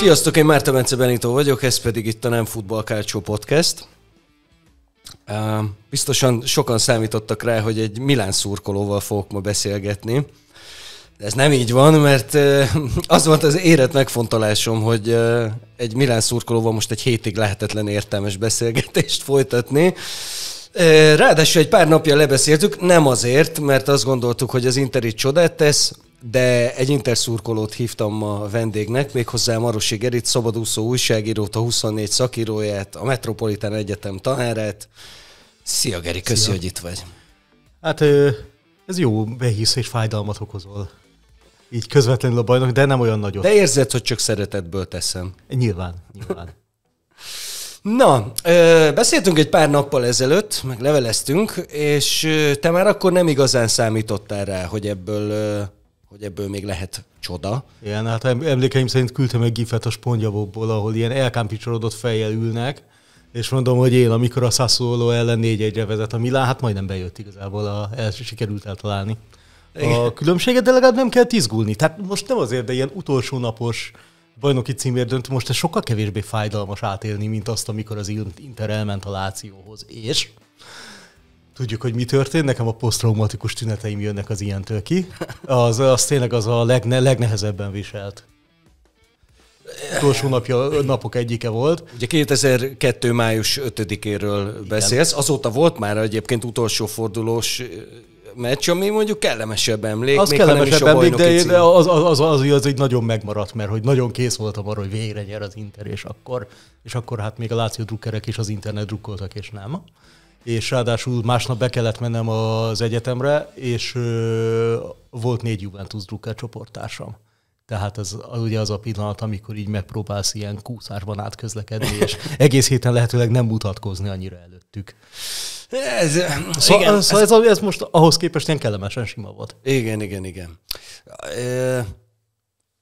Sziasztok, én Márta Bence Benito vagyok, ez pedig itt a Nem Futball Kárcsó Podcast. Biztosan sokan számítottak rá, hogy egy Milán szurkolóval fogok ma beszélgetni. De ez nem így van, mert az volt az érett megfontolásom, hogy egy Milán szurkolóval most egy hétig lehetetlen értelmes beszélgetést folytatni. Ráadásul egy pár napja lebeszéltük, nem azért, mert azt gondoltuk, hogy az Inter itt csodát tesz, de egy interszurkolót hívtam a vendégnek, méghozzá Marosi Gerit, szabadúszó újságírót, a 24 szakíróját, a Metropolitan Egyetem tanárát. Szia Geri, köszi, Szia. hogy itt vagy. Hát ez jó, behisz és fájdalmat okozol. Így közvetlenül a bajnok, de nem olyan nagyot. De érzed, hogy csak szeretetből teszem. Nyilván, nyilván. Na, ö, beszéltünk egy pár nappal ezelőtt, meg leveleztünk, és te már akkor nem igazán számítottál rá, hogy ebből hogy ebből még lehet csoda. Igen, hát emlékeim szerint küldtem egy gifet a Spongyabobból, ahol ilyen elkámpicsorodott fejjel ülnek, és mondom, hogy én, amikor a Sassuolo ellen négy egyre vezet a Milán, hát majdnem bejött igazából, a, el sikerült eltalálni. Igen. A különbséget, de legalább nem kell izgulni. Tehát most nem azért, de ilyen utolsó napos bajnoki címért döntő, most ez sokkal kevésbé fájdalmas átélni, mint azt, amikor az Inter elment a Lációhoz. És Tudjuk, hogy mi történt, nekem a posztraumatikus tüneteim jönnek az ilyentől ki. Az, az tényleg az a legne, legnehezebben viselt utolsó napja, napok egyike volt. Ugye 2002. május 5-éről beszélsz, azóta volt már egyébként utolsó fordulós meccs, ami mondjuk kellemesebb emlék. Az még, kellemesebb emlék, de az, az, az, az, az egy nagyon megmaradt, mert hogy nagyon kész voltam arra, hogy végre nyer az Inter, és akkor, és akkor hát még a Láció drukkerek is az internet drukkoltak, és nem és ráadásul másnap be kellett mennem az egyetemre, és ö, volt négy Juventus Drucker csoporttársam. Tehát az, az, ugye az a pillanat, amikor így megpróbálsz ilyen kúszásban átközlekedni, és egész héten lehetőleg nem mutatkozni annyira előttük. Ez, szóval igen, szóval ez, ez, ez most ahhoz képest ilyen kellemesen sima volt. Igen, igen, igen. E,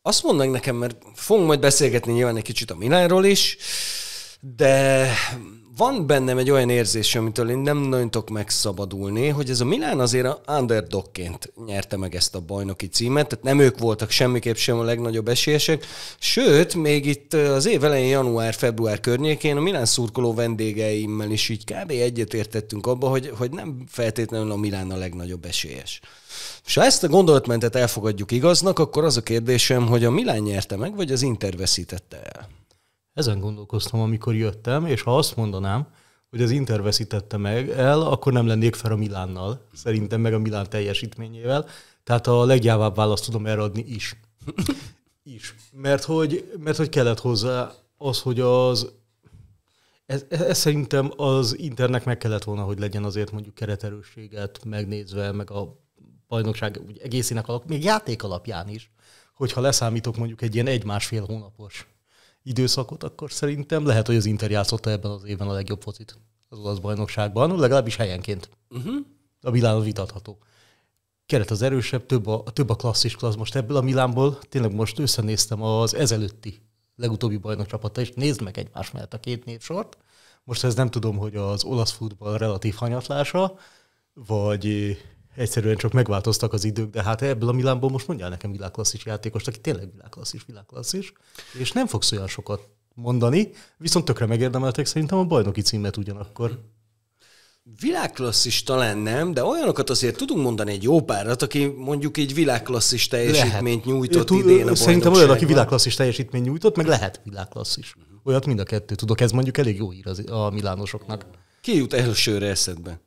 azt mondd meg nekem, mert fogunk majd beszélgetni nyilván egy kicsit a Milánról is, de van bennem egy olyan érzés, amitől én nem nagyon tudok megszabadulni, hogy ez a Milán azért a underdogként nyerte meg ezt a bajnoki címet, tehát nem ők voltak semmiképp sem a legnagyobb esélyesek, sőt, még itt az év elején, január-február környékén a Milán szurkoló vendégeimmel is így kb. egyetértettünk abba, hogy, hogy nem feltétlenül a Milán a legnagyobb esélyes. És ha ezt a gondolatmentet elfogadjuk igaznak, akkor az a kérdésem, hogy a Milán nyerte meg, vagy az Inter veszítette el? Ezen gondolkoztam, amikor jöttem, és ha azt mondanám, hogy az Inter veszítette meg el, akkor nem lennék fel a Milánnal, szerintem meg a Milán teljesítményével. Tehát a leggyávább választ tudom erre adni is. is. Mert hogy, mert hogy kellett hozzá az, hogy az ez, ez szerintem az Internek meg kellett volna, hogy legyen azért mondjuk kereterősséget megnézve, meg a bajnokság úgy egészének alap, még játék alapján is, hogyha leszámítok mondjuk egy ilyen egy-másfél hónapos időszakot, akkor szerintem lehet, hogy az Inter játszotta ebben az évben a legjobb focit az olasz bajnokságban, legalábbis helyenként. Uh-huh. A Milán vitatható. Keret az erősebb, több a, több a klasszis klassz. Most ebből a Milánból tényleg most összenéztem az ezelőtti legutóbbi bajnok csapata, és nézd meg egymás mellett a két népsort. Most ez nem tudom, hogy az olasz futball relatív hanyatlása, vagy egyszerűen csak megváltoztak az idők, de hát ebből a Milánból most mondjál nekem világklasszis játékos, aki tényleg világklasszis, világklasszis, és nem fogsz olyan sokat mondani, viszont tökre megérdemeltek szerintem a bajnoki címet ugyanakkor. Világklasszis talán nem, de olyanokat azért tudunk mondani egy jó párat, aki mondjuk így világklasszis teljesítményt lehet. nyújtott Tud, idén a Szerintem olyan, aki világklasszis teljesítményt nyújtott, meg lehet világklasszis. Olyat mind a kettő tudok, ez mondjuk elég jó ír az, a milánosoknak. Ki jut elsőre eszedbe?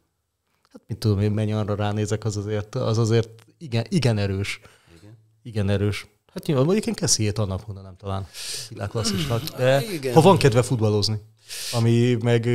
hát mit tudom én, mennyi arra ránézek, az azért, az azért igen, igen erős. Igen, igen erős. Hát nyilván, mondjuk én keszélyét annak mondanám talán világklasszisnak. De igen. ha van kedve futballozni, ami meg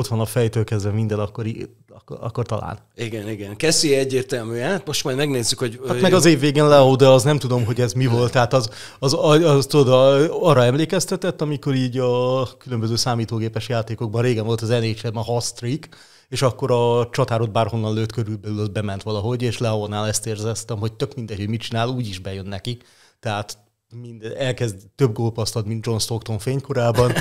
ott van a fejtől kezdve minden, akkor, akkor, akkor talán. Igen, igen. Keszi egyértelműen, hát most majd megnézzük, hogy... Hát meg az év végén Leo, de az nem tudom, hogy ez mi volt. Tehát az, az, az, az tudod, arra emlékeztetett, amikor így a különböző számítógépes játékokban régen volt az NHL, a Hot Streak, és akkor a csatárod bárhonnan lőtt körülbelül, az bement valahogy, és Leónál ezt érzeztem, hogy tök mindegy, hogy mit csinál, úgyis bejön neki. Tehát mind, elkezd több gólpaszt ad, mint John Stockton fénykorában.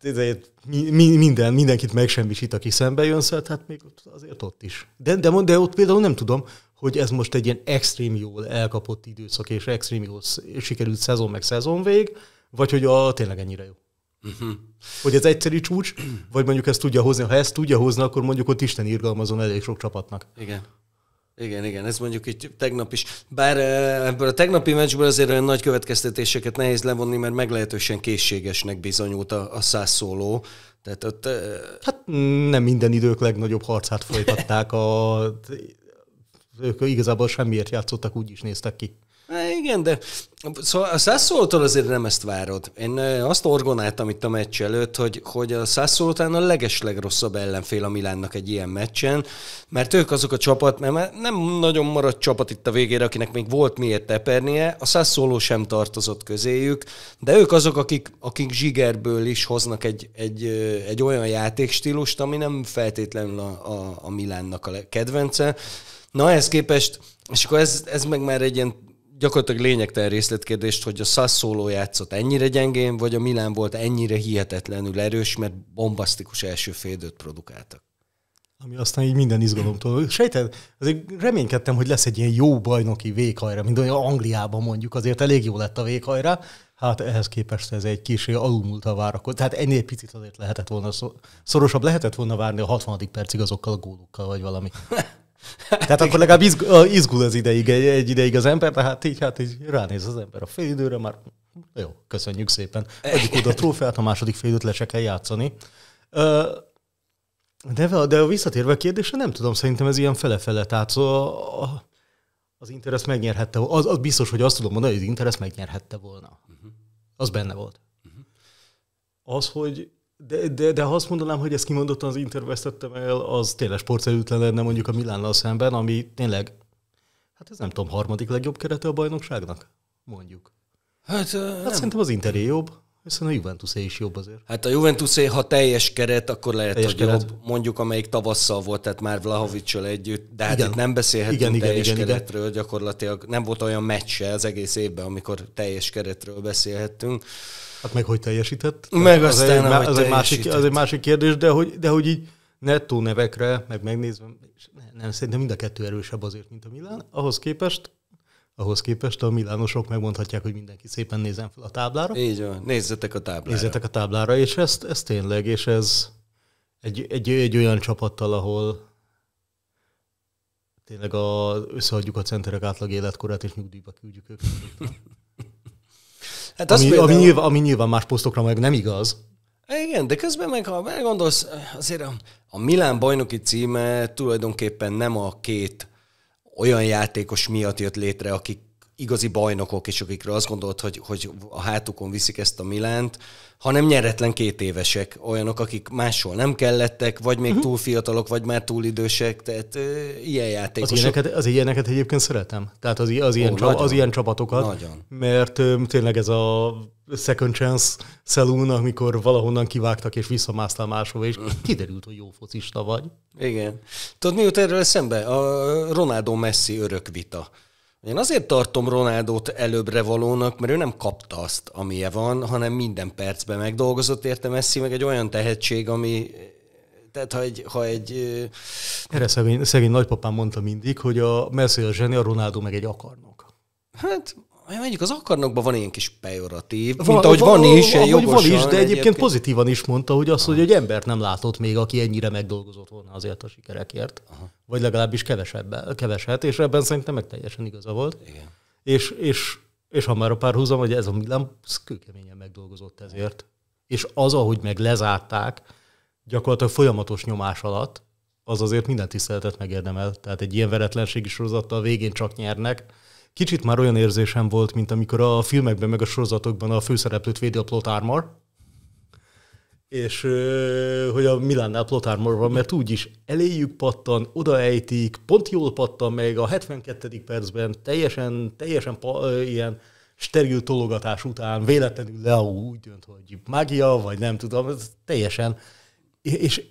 Ezért minden, mindenkit megsemmisít, aki szembe jön, szóval hát még azért ott is. De, de, de ott például nem tudom, hogy ez most egy ilyen extrém jól elkapott időszak, és extrém jól sikerült szezon meg szezon vég, vagy hogy a, tényleg ennyire jó. Uh-huh. Hogy ez egyszerű csúcs, vagy mondjuk ezt tudja hozni, ha ezt tudja hozni, akkor mondjuk ott Isten irgalmazon elég sok csapatnak. Igen. Igen, igen, ez mondjuk így tegnap is. Bár eh, ebből a tegnapi meccsből azért olyan nagy következtetéseket nehéz levonni, mert meglehetősen készségesnek bizonyult a, a szászóló. Tehát ott, eh, hát nem minden idők legnagyobb harcát folytatták. A, ők igazából semmiért játszottak, úgy is néztek ki igen, de Szóval a Sassuoltól azért nem ezt várod. Én azt orgonáltam itt a meccs előtt, hogy, hogy a Sassuolo után a legeslegrosszabb ellenfél a Milánnak egy ilyen meccsen, mert ők azok a csapat, mert nem nagyon maradt csapat itt a végére, akinek még volt miért tepernie, a Sassuolo sem tartozott közéjük, de ők azok, akik, akik zsigerből is hoznak egy, egy, egy olyan játékstílust, ami nem feltétlenül a, a, a Milánnak a kedvence. Na, ehhez képest, és akkor ez, ez meg már egy ilyen gyakorlatilag lényegtelen részletkérdést, hogy a Sassuolo játszott ennyire gyengén, vagy a Milán volt ennyire hihetetlenül erős, mert bombasztikus első félidőt produkáltak. Ami aztán így minden izgalomtól. Sejted, azért reménykedtem, hogy lesz egy ilyen jó bajnoki véghajra, mint olyan Angliában mondjuk, azért elég jó lett a véghajra, hát ehhez képest ez egy kis alulmúlt a várakot. Tehát ennél picit azért lehetett volna, szorosabb lehetett volna várni a 60. percig azokkal a gólokkal, vagy valami. Tehát akkor legalább izgul, az ideig, egy, egy ideig az ember, tehát így, hát így ránéz az ember a fél időre, már jó, köszönjük szépen. Egyik oda a trófeát, a második fél időt le se kell játszani. De, de visszatérve a kérdésre, nem tudom, szerintem ez ilyen fele-fele. Tehát az Inter ezt megnyerhette, az, az biztos, hogy azt tudom mondani, hogy az Inter ezt megnyerhette volna. Mhm. Az benne volt. Mhm. Az, hogy de, de, de ha azt mondanám, hogy ezt kimondottan az Inter el, az tényleg sportszerűtlen lenne mondjuk a Milánnal szemben, ami tényleg, hát ez nem tudom, harmadik legjobb kerete a bajnokságnak, mondjuk. Hát, uh, hát nem. szerintem az Interé jobb, hiszen a juventus is jobb azért. Hát a juventus ha teljes keret, akkor lehet, teljes hogy keret. jobb, mondjuk amelyik tavasszal volt, tehát már Vlahovicsal együtt, de hát igen. itt nem beszélhetünk igen, igen, teljes igen, keretről, igen. gyakorlatilag nem volt olyan meccse az egész évben, amikor teljes keretről beszélhettünk. Hát meg hogy teljesített? Meg az aztán, egy, az, egy másik, az egy másik kérdés, de hogy, de hogy így nettó nevekre, meg megnézve, nem, szerintem mind a kettő erősebb azért, mint a Milán. Ahhoz képest ahhoz képest a milánosok megmondhatják, hogy mindenki szépen nézzen fel a táblára. Így van, nézzetek a táblára. Nézzetek a táblára, és ezt, ez tényleg, és ez egy, egy, egy olyan csapattal, ahol tényleg a, összehagyjuk a centerek átlag életkorát, és nyugdíjba küldjük őket. Hát ami, például... ami, nyilván, ami nyilván más posztokra meg nem igaz. Igen, de közben meg, ha meggondolsz, azért a, a Milán bajnoki címe tulajdonképpen nem a két olyan játékos miatt jött létre, akik igazi bajnokok, és akikre azt gondolt, hogy, hogy a hátukon viszik ezt a Milánt, hanem nyeretlen két évesek, olyanok, akik máshol nem kellettek, vagy még uh-huh. túl fiatalok, vagy már túl idősek, tehát ö, ilyen játékosok. Az ilyeneket, az ilyeneket egyébként szeretem, tehát az, az, ilyen, Ó, nagyon, az ilyen csapatokat, nagyon. mert ö, tényleg ez a second chance saloon, amikor valahonnan kivágtak és visszamásztál máshova, és mm. kiderült, hogy jó focista vagy. Igen. Tudod, mi erről eszembe? A Ronaldo Messi örök vita én azért tartom Ronaldót előbbre valónak, mert ő nem kapta azt, amilyen van, hanem minden percben megdolgozott érte Messi, meg egy olyan tehetség, ami tehát ha egy... Ha egy Erre szegény, szegény nagypapám mondta mindig, hogy a Messi a zseni, a Ronaldo meg egy akarnok. Hát Mondjuk az akarnokban van ilyen kis pejoratív, van, mint ahogy van, van is, ahogy jogosan. Van is, de egyébként, egyébként pozitívan is mondta, hogy az, hogy egy embert nem látott még, aki ennyire megdolgozott volna azért a sikerekért. Aha. Vagy legalábbis kevesebb, keveset, és ebben szerintem meg teljesen igaza volt. Igen. És, és, és ha már a párhuzam, hogy ez a Milan kőkeményen megdolgozott ezért. És az, ahogy meg lezárták, gyakorlatilag folyamatos nyomás alatt, az azért minden tiszteletet megérdemel. Tehát egy ilyen veretlenségi sorozattal végén csak nyernek, kicsit már olyan érzésem volt, mint amikor a filmekben, meg a sorozatokban a főszereplőt védi a plot armor, és hogy a Milánnál plot armor van, mert úgyis eléjük pattan, odaejtik, pont jól pattan meg a 72. percben, teljesen, teljesen ilyen steril tologatás után véletlenül le úgy dönt, hogy mágia, vagy nem tudom, ez teljesen. És,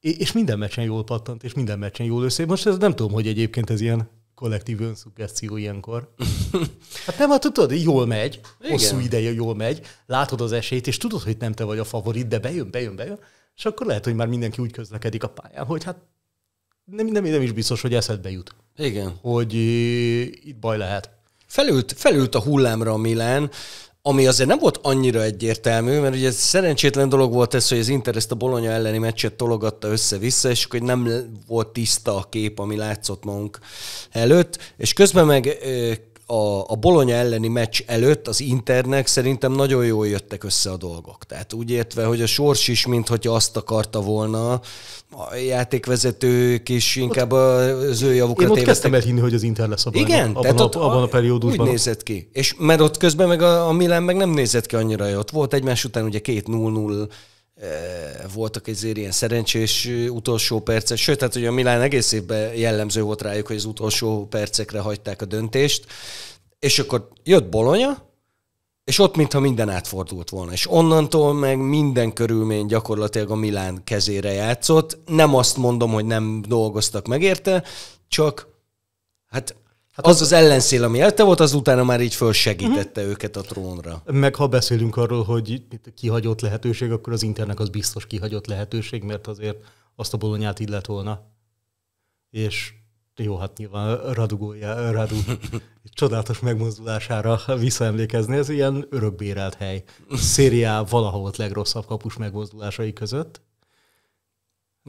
és minden meccsen jól pattant, és minden meccsen jól össze. Most ez nem tudom, hogy egyébként ez ilyen kollektív önszuggeszió ilyenkor. Hát nem, hát tudod, jól megy, Igen. hosszú ideje jól megy, látod az esélyt, és tudod, hogy nem te vagy a favorit, de bejön, bejön, bejön, és akkor lehet, hogy már mindenki úgy közlekedik a pályán, hogy hát nem, nem, nem is biztos, hogy eszedbe jut. Igen. Hogy eh, itt baj lehet. Felült, felült a hullámra a Milán, ami azért nem volt annyira egyértelmű, mert ugye szerencsétlen dolog volt ez, hogy az Inter ezt a Bologna elleni meccset tologatta össze-vissza, és hogy nem volt tiszta a kép, ami látszott magunk előtt, és közben meg a, a Bologna elleni meccs előtt az Internek szerintem nagyon jól jöttek össze a dolgok. Tehát úgy értve, hogy a sors is, mint hogy azt akarta volna, a játékvezetők is inkább az ő javukra Én ott tévedtek. kezdtem elhinni, hogy az Inter lesz a Igen, abban, tehát a, ott abban a periódusban. Úgy nézett ki. És mert ott közben meg a, a Milan meg nem nézett ki annyira, ott volt egymás után ugye két 0 0 Eh, voltak ezért ilyen szerencsés utolsó percek, sőt, hát ugye a Milán egész évben jellemző volt rájuk, hogy az utolsó percekre hagyták a döntést, és akkor jött Bolonya, és ott mintha minden átfordult volna, és onnantól meg minden körülmény gyakorlatilag a Milán kezére játszott. Nem azt mondom, hogy nem dolgoztak meg érte, csak hát Hát az az ellenszél, ami előtte volt, az utána már így fölsegítette uh-huh. őket a trónra. Meg ha beszélünk arról, hogy kihagyott lehetőség, akkor az internet az biztos kihagyott lehetőség, mert azért azt a bolonyát lett volna. És jó, hát nyilván radugója, Radu csodálatos megmozdulására visszaemlékezni. Ez ilyen örökbérelt hely. Szériá valahol ott legrosszabb kapus megmozdulásai között.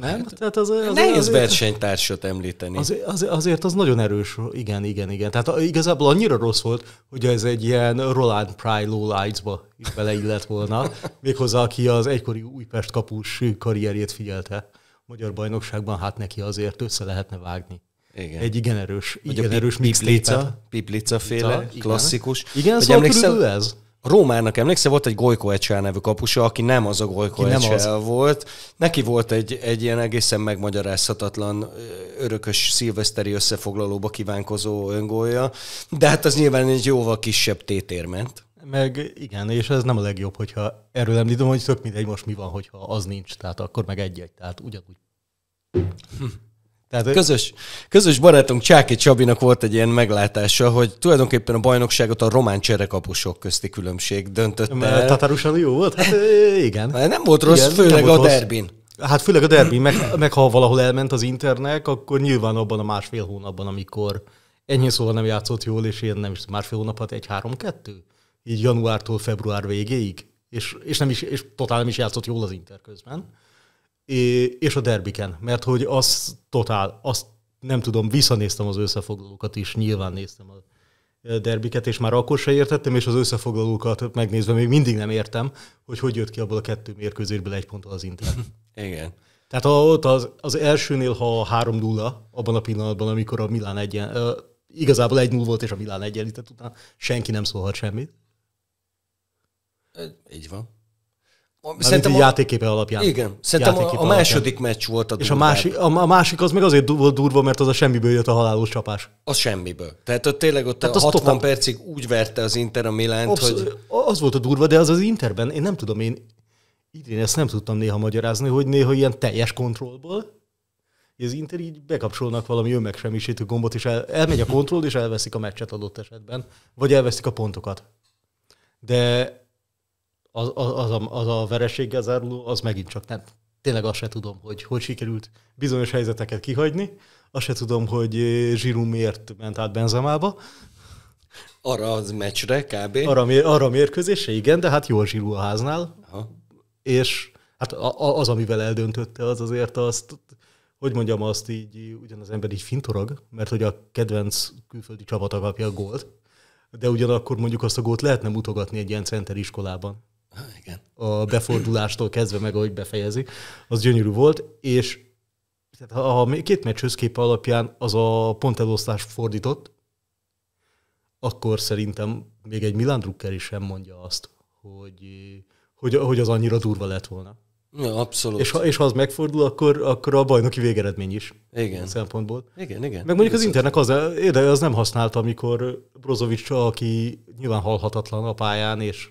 Nem? Hát, Tehát az, az, nehéz azért, versenytársat említeni. Az, az, azért az nagyon erős, igen, igen, igen. Tehát igazából annyira rossz volt, hogy ez egy ilyen Roland Pry lights ba beleillett volna, méghozzá aki az egykori Újpest kapus karrierjét figyelte magyar bajnokságban, hát neki azért össze lehetne vágni. Igen. Egy igen erős, igen erős mixtape Piplica, piplica féle, klasszikus. Igen, igen szóval emlékszel, ez? A Rómának emlékszel, volt egy Golyko Ecsel nevű kapusa, aki nem az a Golyko az. volt. Neki volt egy, egy ilyen egészen megmagyarázhatatlan örökös szilveszteri összefoglalóba kívánkozó öngólja, de hát az nyilván egy jóval kisebb tétérment. ment. Meg igen, és ez nem a legjobb, hogyha erről említom, hogy tök mindegy most mi van, hogyha az nincs, tehát akkor meg egy-egy, tehát ugyanúgy. Hm. Tehát, közös, közös barátunk Csáki Csabinak volt egy ilyen meglátása, hogy tulajdonképpen a bajnokságot a román cserekapusok közti különbség döntött Mert Tatarusan jó volt? Hát, igen. Nem volt rossz, igen, főleg volt a rossz. derbin. Hát főleg a derbi, meg, meg ha valahol elment az internek, akkor nyilván abban a másfél hónapban, amikor ennyi szóval nem játszott jól, és én nem is másfél hónap, hát egy-három-kettő? Így januártól február végéig. És, és, nem is, és totál nem is játszott jól az Inter közben és a derbiken, mert hogy az totál, azt nem tudom, visszanéztem az összefoglalókat is, nyilván néztem a derbiket, és már akkor se értettem, és az összefoglalókat megnézve még mindig nem értem, hogy hogy jött ki abból a kettő mérkőzésből egy ponttal az Inter. Igen. Tehát ott az, az elsőnél, ha 3 0 abban a pillanatban, amikor a Milán egyen, igazából egy 0 volt, és a Milán egyenlített után senki nem szólhat semmit. Így van. Mert szerintem a, játéképe alapján. Igen, szerintem a, a második alapján. meccs volt a durvább. És a másik, a, a másik az meg azért volt durva, mert az a semmiből jött a halálos csapás. Az semmiből. Tehát ott tényleg ott Tehát a 60 totál... percig úgy verte az Inter a Milánt, Obsz- hogy... Az volt a durva, de az az Interben, én nem tudom, én idén ezt nem tudtam néha magyarázni, hogy néha ilyen teljes kontrollból, az Inter így bekapcsolnak valami önmegsemmisítő gombot, és el, elmegy a kontroll, és elveszik a meccset adott esetben, vagy elveszik a pontokat. De az, az, az, a, az a vereséggel záruló, az megint csak nem. Tényleg azt se tudom, hogy hogy sikerült bizonyos helyzeteket kihagyni, azt se tudom, hogy Zsirú eh, miért ment át Benzemába. Arra az meccsre kb. Arra, arra mérkőzésre, igen, de hát jó Zsirú a háznál. Aha. És hát az, amivel eldöntötte, az azért azt, hogy mondjam azt így, ugyan az ember így fintorog, mert hogy a kedvenc külföldi csapata kapja a gólt, de ugyanakkor mondjuk azt a gólt lehetne mutogatni egy ilyen center iskolában. Ah, igen. a befordulástól kezdve meg, ahogy befejezi, az gyönyörű volt, és tehát ha a két meccs összkép alapján az a pontelosztás fordított, akkor szerintem még egy Milan Drucker is sem mondja azt, hogy, hogy, hogy az annyira durva lett volna. Ja, abszolút. És ha, és ha az megfordul, akkor, akkor a bajnoki végeredmény is. Igen. Szempontból. Igen, igen. Meg mondjuk Viszont. az internet az, az nem használta, amikor Brozovic, aki nyilván halhatatlan a pályán, és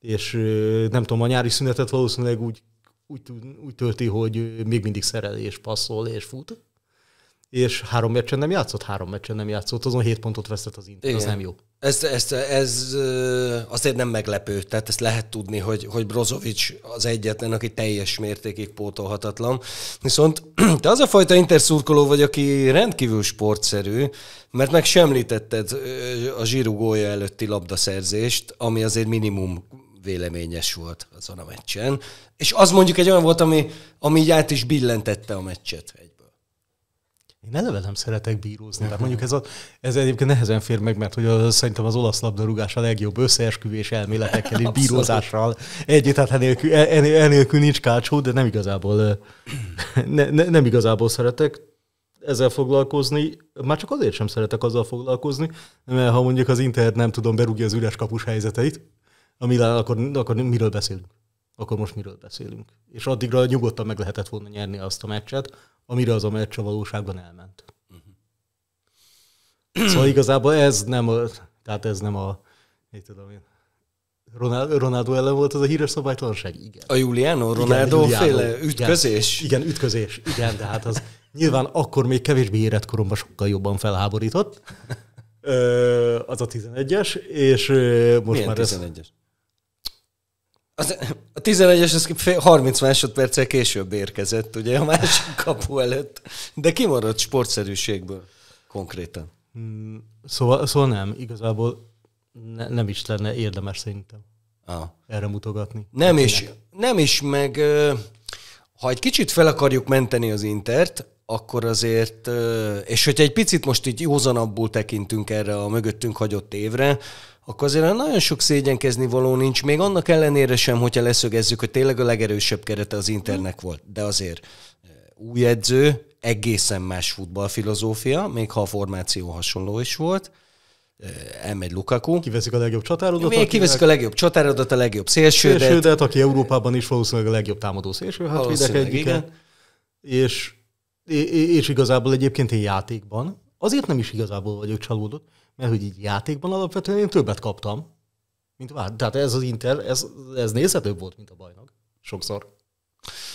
és nem tudom, a nyári szünetet valószínűleg úgy, úgy, úgy tölti, hogy még mindig szerel és passzol és fut. És három meccsen nem játszott, három meccsen nem játszott, azon hét pontot vesztett az Inter, Igen. az nem jó. Ez, ez, ez azért nem meglepő, tehát ezt lehet tudni, hogy, hogy Brozovic az egyetlen, aki teljes mértékig pótolhatatlan. Viszont te az a fajta interszurkoló vagy, aki rendkívül sportszerű, mert meg semlítetted a zsirugója előtti labdaszerzést, ami azért minimum véleményes volt azon a meccsen. És az mondjuk egy olyan volt, ami, ami így át is billentette a meccset egyből. Én eleve nem szeretek bírózni, tehát mondjuk ez, a, ez egyébként nehezen fér meg, mert hogy az, szerintem az olasz labdarúgás a legjobb összeesküvés elméletekkel, így bírózással együtt, tehát enélkül, e- enélkül, enélkül nincs kácsó, de nem igazából, ne, ne, nem igazából szeretek ezzel foglalkozni, már csak azért sem szeretek azzal foglalkozni, mert ha mondjuk az internet nem tudom berúgja az üres kapus helyzeteit, amivel akkor, akkor miről beszélünk? Akkor most miről beszélünk? És addigra nyugodtan meg lehetett volna nyerni azt a meccset, amire az a meccs a valóságban elment. Uh-huh. Szóval igazából ez nem a, tehát ez nem a, mit tudom én, Ronaldo, Ronaldo ellen volt az a híres szabálytalanság? Igen. A Juliano Ronaldo igen, féle ütközés? Igen, igen, ütközés. Igen, de hát az nyilván akkor még kevésbé érett koromban sokkal jobban felháborított. az a 11-es, és most Milyen már 11-es? ez... Az, a 11-es az 30 másodperccel később érkezett, ugye a másik kapu előtt, de kimaradt sportszerűségből konkrétan. Mm, szóval, szóval nem, igazából ne, nem is lenne érdemes szerintem ah. erre mutogatni. Nem is, nem is, meg ha egy kicsit fel akarjuk menteni az Intert, akkor azért, és hogyha egy picit most így józanabbul tekintünk erre a mögöttünk hagyott évre, akkor azért nagyon sok szégyenkezni való nincs, még annak ellenére sem, hogyha leszögezzük, hogy tényleg a legerősebb kerete az Internek mhm. volt. De azért eh, új edző, egészen más futballfilozófia, még ha a formáció hasonló is volt. Eh, elmegy Lukaku. Kiveszik a legjobb csatárodat. Még kiveszik a legjobb csatárodat, a legjobb szélsődet. Szélsődet, aki Európában is valószínűleg a legjobb támadó szélső hát Igen. És, és igazából egyébként én játékban azért nem is igazából vagyok csalódott, mert hogy így játékban alapvetően én többet kaptam, mint vár. Tehát ez az Inter, ez, ez nézhetőbb volt, mint a bajnok. Sokszor.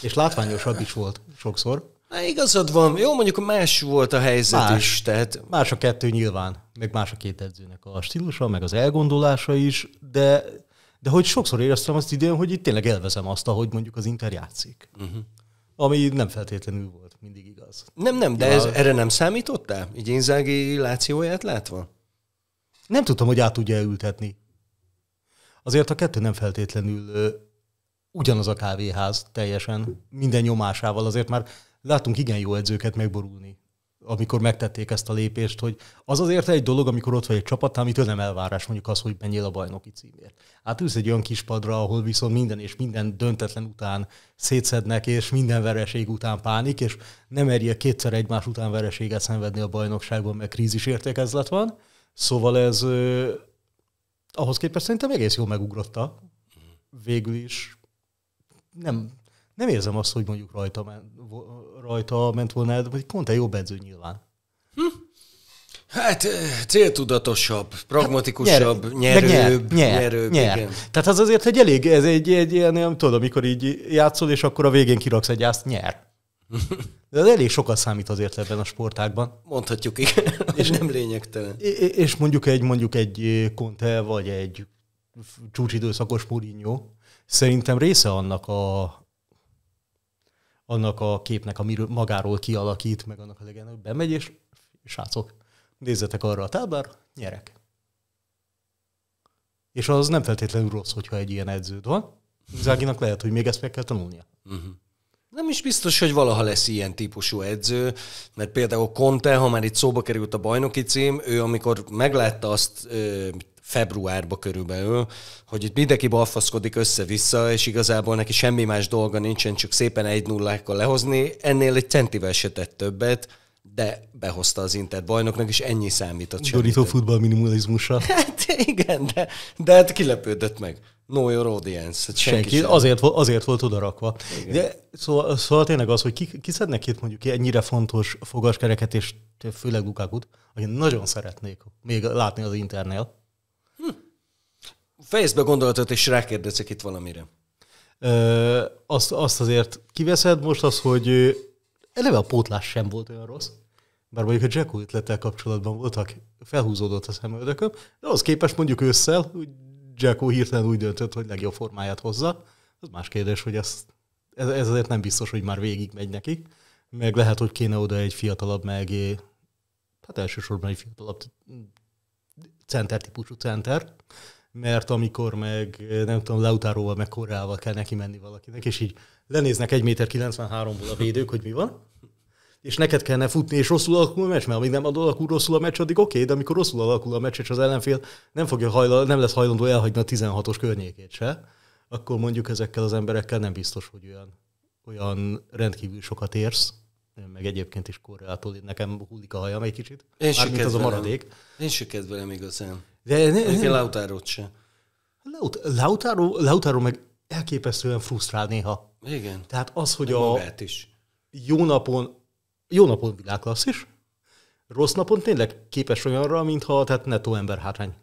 És látványosabb is volt sokszor. Na, igazad van. Jó, mondjuk más volt a helyzet más, is. Tehát... Más a kettő nyilván, meg más a két edzőnek a stílusa, meg az elgondolása is, de, de hogy sokszor éreztem azt idén, hogy itt tényleg elvezem azt, ahogy mondjuk az Inter játszik. Uh-huh. Ami nem feltétlenül volt mindig igaz. Nem, nem, de ez, erre nem számítottál? Így Inzaghi lációját látva? Nem tudtam, hogy át tudja ültetni. Azért a kettő nem feltétlenül ö, ugyanaz a kávéház teljesen, minden nyomásával. Azért már látunk igen jó edzőket megborulni, amikor megtették ezt a lépést, hogy az azért egy dolog, amikor ott vagy egy csapat, amit nem elvárás mondjuk az, hogy menjél a bajnoki címért. Hát ülsz egy olyan kis padra, ahol viszont minden és minden döntetlen után szétszednek, és minden vereség után pánik, és nem merje kétszer egymás után vereséget szenvedni a bajnokságban, mert krízis értékezlet van Szóval ez eh, ahhoz képest szerintem egész jól megugrotta. Végül is nem, nem érzem azt, hogy mondjuk rajta, men, rajta ment volna, de pont egy jobb edző nyilván. Hm? Hát céltudatosabb, hát, pragmatikusabb, hát, nyer, nyerőbb, nyer, nyerőbb, nyer. igen. Tehát az azért egy elég, ez egy, egy ilyen, nem tudom, amikor így játszol, és akkor a végén kiraksz egy ászt, nyer. De az elég sokat számít azért ebben a sportágban. Mondhatjuk, igen, és nem lényegtelen. És mondjuk egy, mondjuk egy Conte, vagy egy csúcsidőszakos Mourinho, szerintem része annak a, annak a képnek, amiről magáról kialakít, meg annak a legyen, hogy bemegy, és srácok, nézzetek arra a táblára, nyerek. És az nem feltétlenül rossz, hogyha egy ilyen edződ van. Záginak lehet, hogy még ezt meg kell tanulnia. Uh-huh. Nem is biztos, hogy valaha lesz ilyen típusú edző, mert például Conte, ha már itt szóba került a bajnoki cím, ő amikor meglátta azt ö, februárba körülbelül, hogy itt mindenki balfaszkodik össze-vissza, és igazából neki semmi más dolga nincsen, csak szépen egy nullákkal lehozni, ennél egy centivel se tett többet, de behozta az Inter bajnoknak, és ennyi számított. Dorító futball minimalizmusa. Hát igen, de, de hát kilepődött meg. No your audience. Hát senki, senki sem. Azért, azért volt odarakva. rakva. De, szóval, szóval tényleg az, hogy ki, kiszednek itt mondjuk ennyire fontos fogaskereket, és főleg Lukákut, akit nagyon szeretnék még látni az internél. Hm. Fejezd be gondolatot, és rákérdezek itt valamire. Ö, azt, azt azért kiveszed most az, hogy eleve a pótlás sem volt olyan rossz, bár mondjuk a Jacko ötlettel kapcsolatban voltak, felhúzódott a szemöldököm, de az képest mondjuk ősszel, hogy Jacko hirtelen úgy döntött, hogy legjobb formáját hozza. Az más kérdés, hogy ez, ez, ez azért nem biztos, hogy már végig megy neki. Meg lehet, hogy kéne oda egy fiatalabb, meg hát elsősorban egy fiatalabb center típusú center, mert amikor meg, nem tudom, Lautaróval, meg Korrával kell neki menni valakinek, és így lenéznek 1,93-ból a védők, hogy mi van, és neked kellene futni, és rosszul alakul a meccs, mert amíg nem alakul rosszul a meccs, addig oké, okay, de amikor rosszul alakul a meccs, és az ellenfél nem, fogja hajla, nem lesz hajlandó elhagyni a 16-os környékét se, akkor mondjuk ezekkel az emberekkel nem biztos, hogy olyan, olyan rendkívül sokat érsz, meg egyébként is korrelától, nekem hullik a hajam egy kicsit. Én Mármint az a maradék. Én se kedvelem igazán. De ne, ne, Lautárot se. Laut, Lautaro, Lautaro meg elképesztően frusztrál néha. Igen. Tehát az, hogy a... is. Jó napon jó napon is, rossz napon tényleg képes olyanra, mintha tehát netó ember hátrány.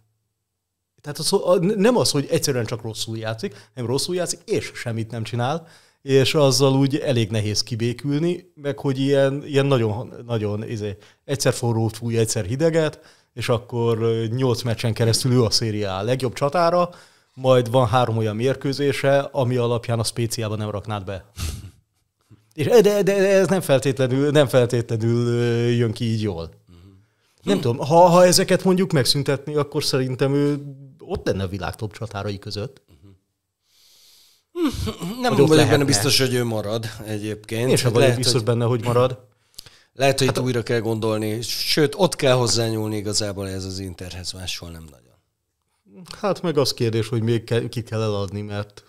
Tehát az, nem az, hogy egyszerűen csak rosszul játszik, hanem rosszul játszik, és semmit nem csinál, és azzal úgy elég nehéz kibékülni, meg hogy ilyen, ilyen nagyon, nagyon izé, egyszer forrót fúj, egyszer hideget, és akkor nyolc meccsen keresztül ő a szériá a legjobb csatára, majd van három olyan mérkőzése, ami alapján a spéciában nem raknád be. És, de, de, ez nem feltétlenül, nem feltétlenül jön ki így jól. Mhm. Nem hm. tudom, ha, ha ezeket mondjuk megszüntetni, akkor szerintem ő ott lenne a világ top csatárai között. Mhm. Nem vagyok lehetne. benne biztos, hogy ő marad egyébként. és hát vagyok biztos hogy... benne, hogy marad. Lehet, hogy hát itt újra kell gondolni, sőt, ott kell hozzányúlni igazából ez az Interhez, máshol nem nagyon. Hát meg az kérdés, hogy még ke- ki kell eladni, mert,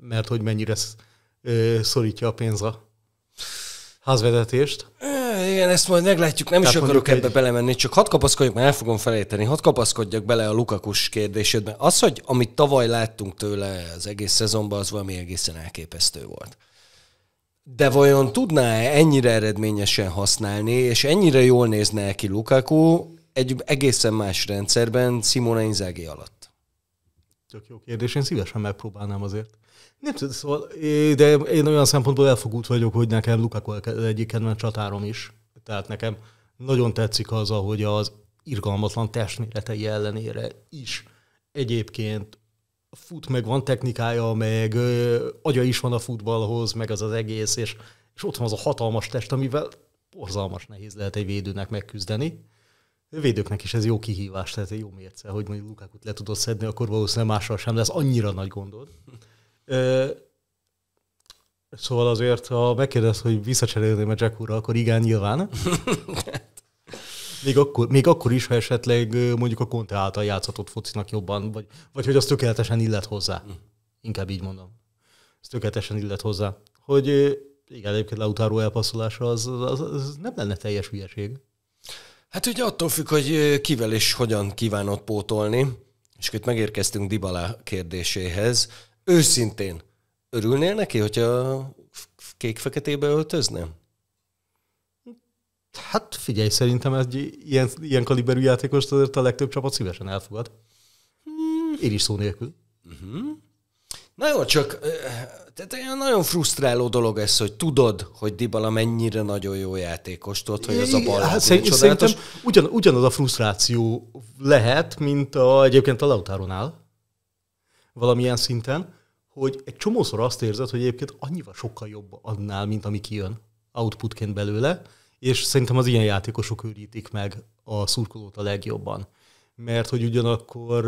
mert hogy mennyire ö, szorítja a pénz a házvezetést. igen, ezt majd meglátjuk, nem Tehát is akarok ebbe egy... belemenni, csak hadd kapaszkodjak, mert el fogom felejteni, hadd kapaszkodjak bele a Lukakus kérdésedbe. Az, hogy amit tavaly láttunk tőle az egész szezonban, az valami egészen elképesztő volt. De vajon tudná-e ennyire eredményesen használni, és ennyire jól nézne ki Lukaku egy egészen más rendszerben Simona Inzaghi alatt? Tök jó kérdés, én szívesen megpróbálnám azért. Nem tudom, szóval, de én olyan szempontból elfogult vagyok, hogy nekem Lukaku egyik kedvenc csatárom is. Tehát nekem nagyon tetszik az, ahogy az irgalmatlan testméretei ellenére is egyébként fut, meg van technikája, meg ö, agya is van a futballhoz, meg az az egész, és, és ott van az a hatalmas test, amivel borzalmas nehéz lehet egy védőnek megküzdeni. A védőknek is ez jó kihívás, tehát jó mérce, hogy mondjuk Lukákut le tudod szedni, akkor valószínűleg mással sem lesz annyira nagy gondod. Szóval azért, ha megkérdez, hogy visszacserélném a Jack úrra, akkor igen, nyilván. még, akkor, még akkor is, ha esetleg mondjuk a Conte által játszhatott focinak jobban, vagy, vagy hogy az tökéletesen illet hozzá. Hm. Inkább így mondom. Ez tökéletesen illet hozzá. Hogy igen, egyébként Lautaro elpasszolása az, az, az nem lenne teljes hülyeség. Hát ugye attól függ, hogy kivel és hogyan kívánod pótolni. És itt megérkeztünk Dibala kérdéséhez. Őszintén, örülnél neki, hogyha kék-feketébe öltözne? Hát figyelj, szerintem egy ilyen, ilyen kaliberű játékost azért a legtöbb csapat szívesen elfogad. Hmm. Én is szó nélkül. Uh-huh. Na jó, csak tehát olyan nagyon frusztráló dolog ez, hogy tudod, hogy Dibala mennyire nagyon jó játékos, tudod, hogy ez a bal hát szerintem ugyan, ugyanaz a frusztráció lehet, mint a, egyébként a Lautáronál valamilyen szinten, hogy egy csomószor azt érzed, hogy egyébként annyival sokkal jobb adnál, mint ami kijön outputként belőle, és szerintem az ilyen játékosok őrítik meg a szurkolót a legjobban. Mert hogy ugyanakkor,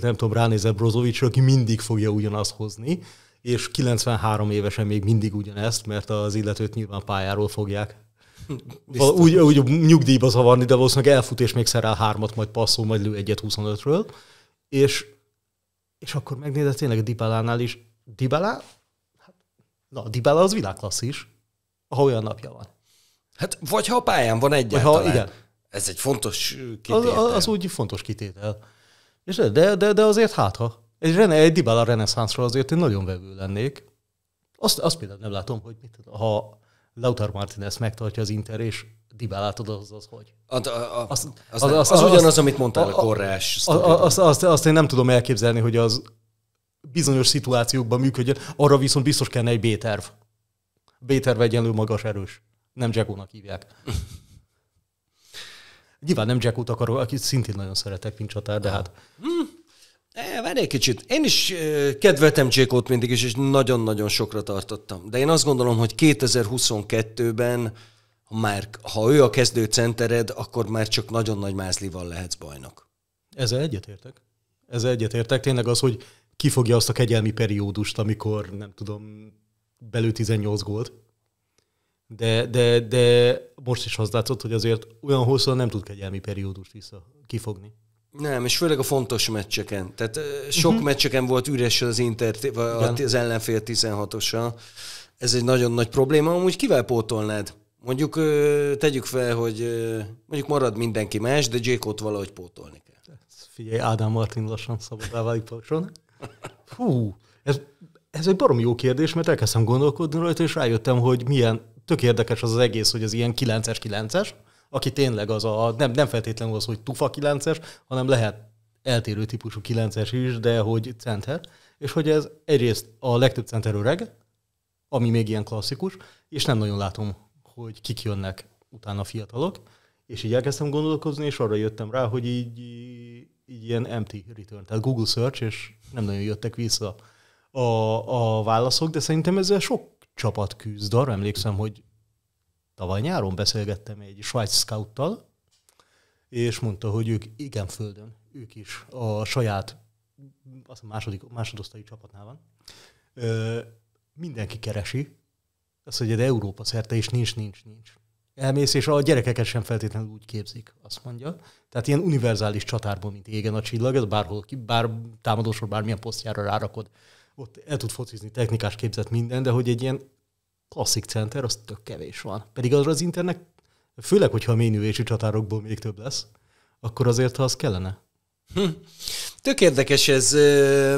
nem tudom, ránézel Brozovicsra, aki mindig fogja ugyanazt hozni, és 93 évesen még mindig ugyanezt, mert az illetőt nyilván pályáról fogják Val, úgy, úgy nyugdíjba zavarni, de valószínűleg elfut, és még szerel hármat, majd passzol, majd lő egyet 25-ről. És és akkor megnézed tényleg a Dybala-nál is. Dibala, Hát, na, Dibala az világklasszis, ha olyan napja van. Hát, vagy ha a pályán van egyáltalán. ha, igen. Ez egy fontos kitétel. Az, az úgy fontos kitétel. És de, de, de azért hát ha. Egy, rene, egy Dybala reneszánszról azért én nagyon vevő lennék. Azt, azt például nem látom, hogy mit, ha Lautaro Martinez megtartja az Inter, és Dibálátod az, az hogy? Az, az, az, az, az, az ugyanaz, amit mondtál, a korrás. Azt, azt, azt én nem tudom elképzelni, hogy az bizonyos szituációkban működjön, arra viszont biztos kellene egy B-terv. B-terv egyenlő magas erős. Nem Jackónak hívják. Nyilván nem Jackót akarok, akit szintén nagyon szeretek, mint csatár, de hát... Ah. Eh, várj egy kicsit. Én is e, kedveltem Jackót mindig is, és nagyon-nagyon sokra tartottam. De én azt gondolom, hogy 2022-ben ha már ha ő a kezdő centered, akkor már csak nagyon nagy mázlival lehetsz bajnok. Ezzel egyetértek. Ezzel egyetértek. Tényleg az, hogy ki fogja azt a kegyelmi periódust, amikor nem tudom, belül 18 gólt. De, de, de most is az látszott, hogy azért olyan hosszan nem tud kegyelmi periódust vissza kifogni. Nem, és főleg a fontos meccseken. Tehát sok uh-huh. meccseken volt üres az, Inter, az ellenfél 16-osa. Ez egy nagyon nagy probléma. Amúgy kivel pótolnád? Mondjuk tegyük fel, hogy mondjuk marad mindenki más, de Jake-ot valahogy pótolni kell. Figyelj, Ádám Martin lassan szabadá válik pakson. Hú, ez, ez egy barom jó kérdés, mert elkezdtem gondolkodni rajta, és rájöttem, hogy milyen tök érdekes az az egész, hogy az ilyen 9-es 9-es, aki tényleg az a, nem, nem feltétlenül az, hogy tufa 9-es, hanem lehet eltérő típusú 9-es is, de hogy center, és hogy ez egyrészt a legtöbb center öreg, ami még ilyen klasszikus, és nem nagyon látom hogy kik jönnek utána fiatalok, és így elkezdtem gondolkozni, és arra jöttem rá, hogy így, így ilyen empty return, tehát Google search, és nem nagyon jöttek vissza a, a válaszok, de szerintem ezzel sok csapat küzd. Arra emlékszem, hogy tavaly nyáron beszélgettem egy svájci scouttal, és mondta, hogy ők igen földön, ők is a saját azt a második, másodosztályi csapatnál van. Ö, mindenki keresi, az, de Európa szerte is nincs, nincs, nincs. Elmész, és a gyerekeket sem feltétlenül úgy képzik, azt mondja. Tehát ilyen univerzális csatárból, mint égen a csillag, ez bárhol, bár támadósor bármilyen posztjára rárakod, ott el tud focizni, technikás képzett minden, de hogy egy ilyen klasszik center, az tök kevés van. Pedig az az internet, főleg, hogyha a mélyülési csatárokból még több lesz, akkor azért az kellene. Hm. Tök érdekes ez,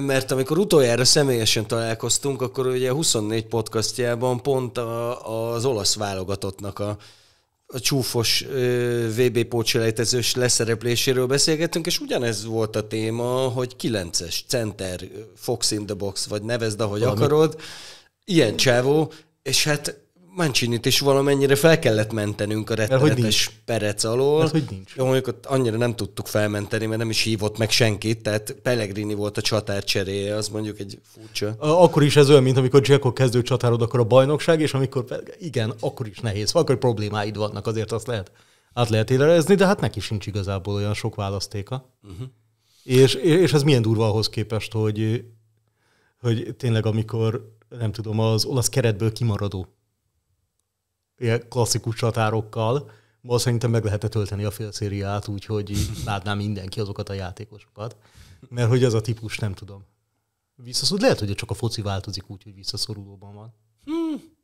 mert amikor utoljára személyesen találkoztunk, akkor ugye a 24 podcastjában pont a, az olasz válogatottnak a, a csúfos VB pócselejtezős leszerepléséről beszélgettünk, és ugyanez volt a téma, hogy 9-es, center, Fox in the box, vagy nevezd, ahogy Valami. akarod, ilyen csávó, és hát Mancsinit is valamennyire fel kellett mentenünk a rettenetes perec alól. Mert hogy nincs. Jó, mondjuk ott annyira nem tudtuk felmenteni, mert nem is hívott meg senkit, tehát Pellegrini volt a csatár cseréje, az mondjuk egy furcsa. Akkor is ez olyan, mint amikor Jacko kezdő csatárod, akkor a bajnokság, és amikor igen, akkor is nehéz, akkor problémáid vannak, azért azt lehet át lehet érezni, de hát neki sincs igazából olyan sok választéka. Uh-huh. És, és ez milyen durva ahhoz képest, hogy, hogy tényleg amikor, nem tudom, az olasz keretből kimaradó klasszikus csatárokkal, ma szerintem meg lehetett tölteni a félszériát, úgyhogy látná mindenki azokat a játékosokat. Mert hogy ez a típus, nem tudom. Visszaszorul, lehet, hogy csak a foci változik úgy, hogy visszaszorulóban van. Hmm.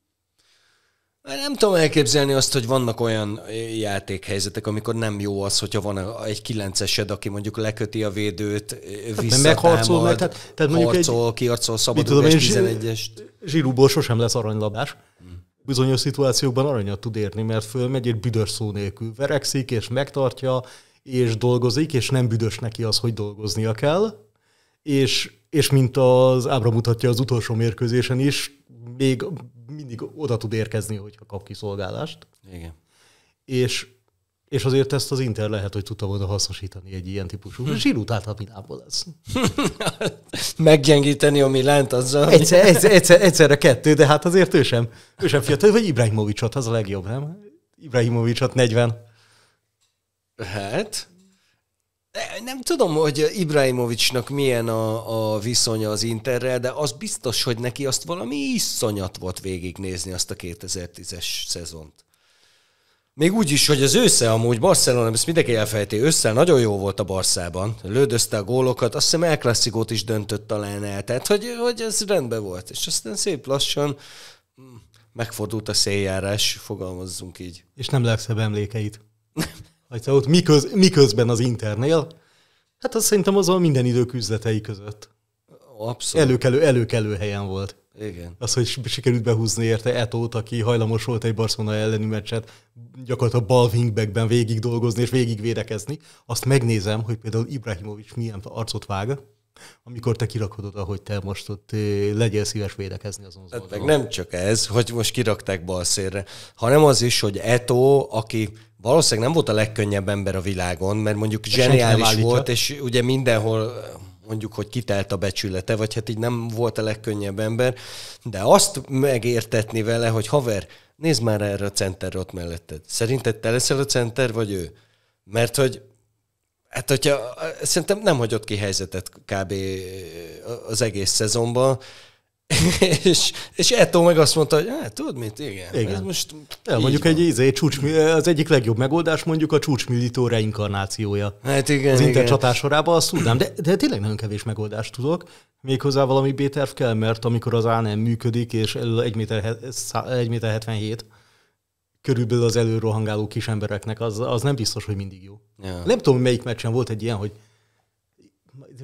Nem tudom elképzelni azt, hogy vannak olyan eh, játékhelyzetek, amikor nem jó az, hogyha van egy kilencesed, aki mondjuk leköti a védőt, eh, hát visszatámad, meg, tehát, tehát mondjuk harcol, egy, kiharcol szabad tudom, 11-est. Zsirúból sosem lesz aranylabdás. Hmm bizonyos szituációkban aranyat tud érni, mert fölmegy egy büdös szó nélkül, verekszik és megtartja, és dolgozik, és nem büdös neki az, hogy dolgoznia kell, és, és mint az ábra mutatja az utolsó mérkőzésen is, még mindig oda tud érkezni, hogyha kap kiszolgálást. Igen. És és azért ezt az Inter lehet, hogy tudta volna hasznosítani egy ilyen típusú. Hm. Zsirút át a Milánból lesz. Meggyengíteni a Milánt azzal. Egyszer, egyszer, egyszer, egyszerre kettő, de hát azért ő sem, ő sem fiatal, vagy Ibrahimovicsot, az a legjobb, nem? Ibrahimovicsot 40. Hát, e, nem tudom, hogy Ibrahimovicsnak milyen a, a viszonya az Interrel, de az biztos, hogy neki azt valami iszonyat volt végignézni azt a 2010-es szezont. Még úgy is, hogy az ősze amúgy Barcelona, ezt mindenki elfejti, ősszel nagyon jó volt a Barszában, lődözte a gólokat, azt hiszem El Clászikót is döntött talán el, tehát hogy, hogy ez rendben volt. És aztán szép lassan mm, megfordult a széljárás, fogalmazzunk így. És nem legszebb emlékeit. Hagyta ott miköz, miközben az Internél, hát azt szerintem az a minden idők üzletei között. Abszolút. Előkelő, előkelő helyen volt. Igen. Az, hogy sikerült behúzni érte Etót, aki hajlamos volt egy Barcelona elleni meccset, gyakorlatilag bal wingbackben végig dolgozni és végig védekezni. Azt megnézem, hogy például Ibrahimovics milyen arcot vág, amikor te kirakodod, ahogy te most ott eh, legyél szíves védekezni azon hát az meg nem csak ez, hogy most kirakták balszélre, hanem az is, hogy Eto, aki valószínűleg nem volt a legkönnyebb ember a világon, mert mondjuk zseniális volt, és ugye mindenhol mondjuk, hogy kitelt a becsülete, vagy hát így nem volt a legkönnyebb ember, de azt megértetni vele, hogy haver, nézd már erre a center ott melletted. Szerinted te leszel a center, vagy ő? Mert hogy Hát, hogyha szerintem nem hagyott ki helyzetet kb. az egész szezonban, és, és Eto meg azt mondta, hogy hát tudod mit, igen. igen. Ez most ja, mondjuk van. egy izé, csúcs, az egyik legjobb megoldás mondjuk a csúcsmilitó reinkarnációja. Hát igen, Az csatás sorában azt tudnám, de, de tényleg nagyon kevés megoldást tudok. Méghozzá valami b kell, mert amikor az A nem működik, és elő 1 méter, 1 méter 77, körülbelül az előrohangáló kis embereknek, az, az nem biztos, hogy mindig jó. Ja. Nem tudom, melyik meccsen volt egy ilyen, hogy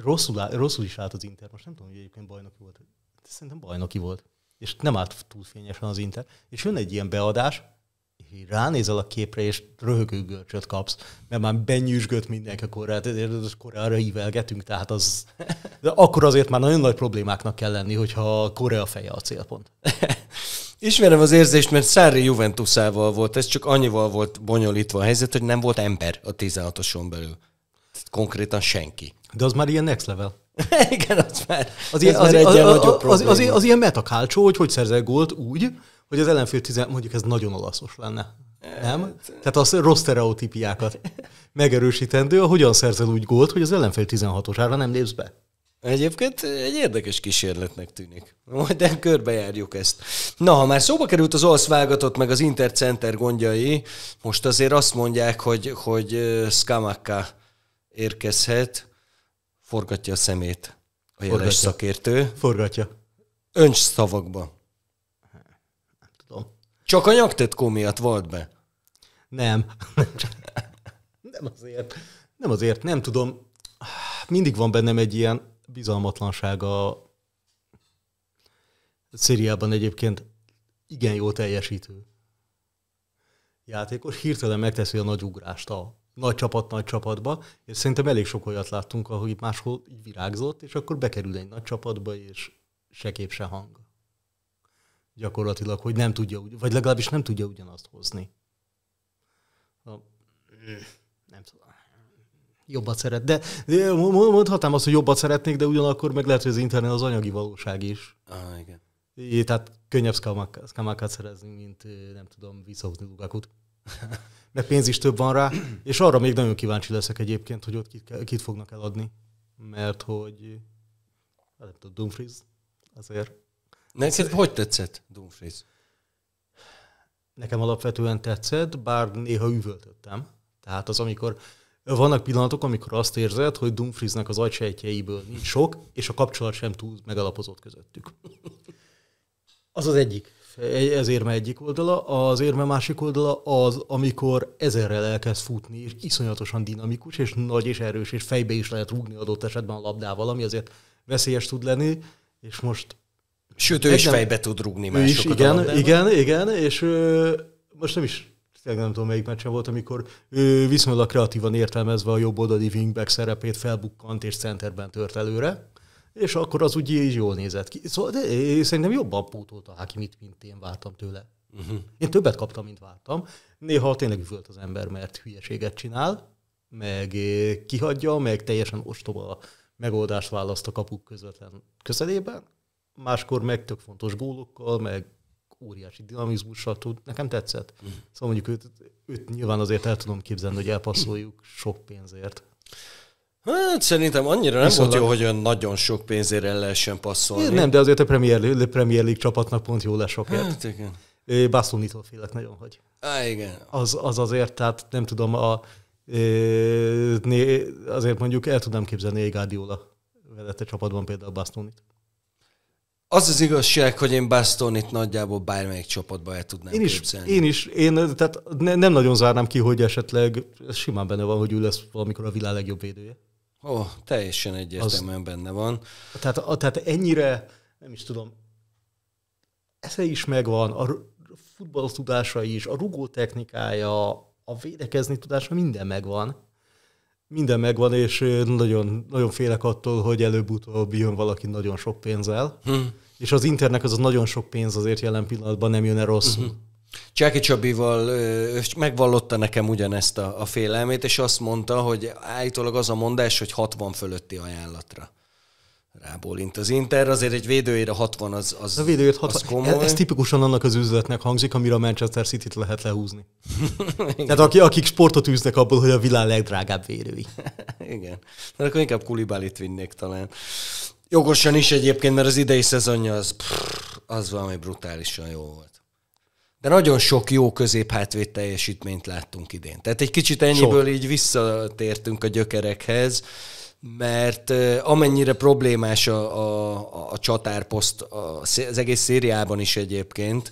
rosszul, áll, rosszul is állt az Inter, most nem tudom, hogy egyébként bajnok volt, Hát szerintem bajnoki volt. És nem állt túl fényesen az Inter. És jön egy ilyen beadás, és ránézel a képre, és röhögő görcsöt kapsz, mert már benyűsgött mindenki a korát, és Koreára hívelgetünk, tehát az... De akkor azért már nagyon nagy problémáknak kell lenni, hogyha a Korea feje a célpont. Ismerem az érzést, mert Szári Juventusával volt, ez csak annyival volt bonyolítva a helyzet, hogy nem volt ember a 16-oson belül. Konkrétan senki. De az már ilyen next level. Igen, az már, az ilyen, az, már az, az, az, az, az ilyen metakálcsó, hogy hogy szerzel gólt úgy, hogy az ellenfél tizen, mondjuk ez nagyon olaszos lenne. Nem? Hát- Tehát az rossz sztereotípiákat megerősítendő, a hogyan szerzel úgy gólt, hogy az ellenfél 16-osára nem lépsz be. Egyébként egy érdekes kísérletnek tűnik. Majd el körbejárjuk ezt. Na, ha már szóba került az olasz válogatott, meg az Intercenter gondjai, most azért azt mondják, hogy, hogy Skamaka érkezhet forgatja a szemét a jeles forgatja. szakértő. Forgatja. Önts szavakba. Nem tudom. Csak a nyaktetkó miatt volt be. Nem. nem azért. Nem azért, nem tudom. Mindig van bennem egy ilyen bizalmatlanság a Szíriában egyébként igen jó teljesítő játékos. Hirtelen megteszi a nagy ugrást a nagy csapat nagy csapatba, és szerintem elég sok olyat láttunk, ahogy máshol így virágzott, és akkor bekerül egy nagy csapatba, és se kép, se hang. Gyakorlatilag, hogy nem tudja, vagy legalábbis nem tudja ugyanazt hozni. A, nem tudom. Jobbat szeret. De, de mondhatnám azt, hogy jobbat szeretnék, de ugyanakkor meg lehet, hogy az internet az anyagi valóság is. Ah, igen. É, tehát könnyebb szkamákat szerezni, mint nem tudom, visszahozni Lukákot de pénz is több van rá, és arra még nagyon kíváncsi leszek egyébként, hogy ott kit, kit fognak eladni, mert hogy hát nem tudom, Dumfries azért. Neked hogy tetszett Dumfries? Nekem alapvetően tetszett, bár néha üvöltöttem. Tehát az, amikor vannak pillanatok, amikor azt érzed, hogy Dumfriesnek az agysejtjeiből nincs sok, és a kapcsolat sem túl megalapozott közöttük. Az az egyik. Ez érme egyik oldala, az érme másik oldala az, amikor ezerrel elkezd futni, és iszonyatosan dinamikus, és nagy és erős, és fejbe is lehet rúgni adott esetben a labdával, ami azért veszélyes tud lenni, és most... Sőt, ő is nem, fejbe tud rúgni másokat. Is, igen, igen, igen, és ö, most nem is tényleg nem tudom melyik meccsen volt, amikor ő viszonylag kreatívan értelmezve a jobb oldali wingback szerepét felbukkant és centerben tört előre, és akkor az úgy így jól nézett ki. Szóval de szerintem jobban pótolta mit mint én vártam tőle. Uh-huh. Én többet kaptam, mint vártam. Néha tényleg üvölt az ember, mert hülyeséget csinál, meg eh, kihagyja, meg teljesen ostoba megoldást választ a kapuk közvetlen közelében. Máskor meg tök fontos gólokkal, meg óriási dinamizmussal tud. Nekem tetszett. Uh-huh. Szóval mondjuk őt, őt nyilván azért el tudom képzelni, hogy elpasszoljuk sok pénzért Hát szerintem annyira nem Viszont volt jó, hogy olyan nagyon sok pénzért el lehessen passzolni. Nem, de azért a Premier, League, a Premier League csapatnak pont jó lesz sokért. Hát igen. Bastonitól félek nagyon, hogy. Á, igen. Az, az azért, tehát nem tudom, a, né, azért mondjuk el tudnám képzelni egy Guardiola vezette csapatban például Bastonit. Az az igazság, hogy én Bastonit nagyjából bármelyik csapatba el tudnám én is, képzelni. Én is, én tehát ne, nem nagyon zárnám ki, hogy esetleg simán benne van, hogy ő lesz valamikor a világ legjobb védője. Ó, oh, teljesen egyértelműen az, benne van. Tehát, a, tehát ennyire, nem is tudom, esze is megvan, a futball tudása is, a rugó technikája, a védekezni tudása, minden megvan. Minden megvan, és nagyon, nagyon félek attól, hogy előbb-utóbb jön valaki nagyon sok pénzzel, Hm. és az internet az, az nagyon sok pénz azért jelen pillanatban nem jön el rosszul. Hmm. Csáki Csabival megvallotta nekem ugyanezt a, a félelmét, és azt mondta, hogy állítólag az a mondás, hogy 60 fölötti ajánlatra rábólint az Inter, azért egy védőjére 60 az, az, a védőjét 60. az komoly. Ez, ez tipikusan annak az üzletnek hangzik, amire a Manchester City-t lehet lehúzni. Tehát aki, akik sportot űznek abból, hogy a világ legdrágább védői. Igen. Mert akkor inkább Kulibálit vinnék talán. Jogosan is egyébként, mert az idei szezonja az, az valami brutálisan jó volt de nagyon sok jó középhátvéd teljesítményt láttunk idén. Tehát egy kicsit ennyiből sok. így visszatértünk a gyökerekhez, mert amennyire problémás a, a, a csatárposzt az egész szériában is egyébként,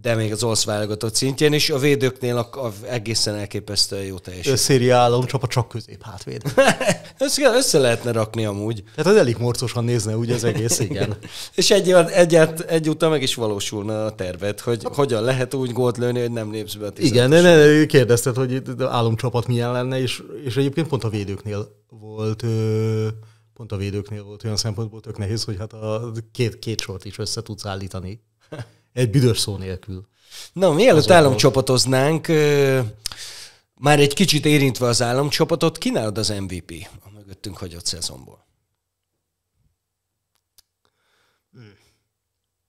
de még az olasz válogatott szintjén is. A védőknél a, a egészen elképesztően jó teljesítmény. Széria államcsapat csak közép hátvéd. össze, össze lehetne rakni amúgy. Tehát az elég morcosan nézne úgy az egész, igen. És egy, egy, egyúttal meg is valósulna a tervet hogy hogyan lehet úgy gólt lőni, hogy nem lépsz be a Igen, ne, ne, kérdezted, hogy államcsapat milyen lenne, és, és egyébként pont a védőknél volt... Ö pont a védőknél volt olyan szempontból tök nehéz, hogy hát a két, két sort is össze tudsz állítani. Egy büdös szó nélkül. Na, mielőtt államcsapatoznánk, már egy kicsit érintve az államcsapatot, kínálod az MVP a mögöttünk hagyott szezonból?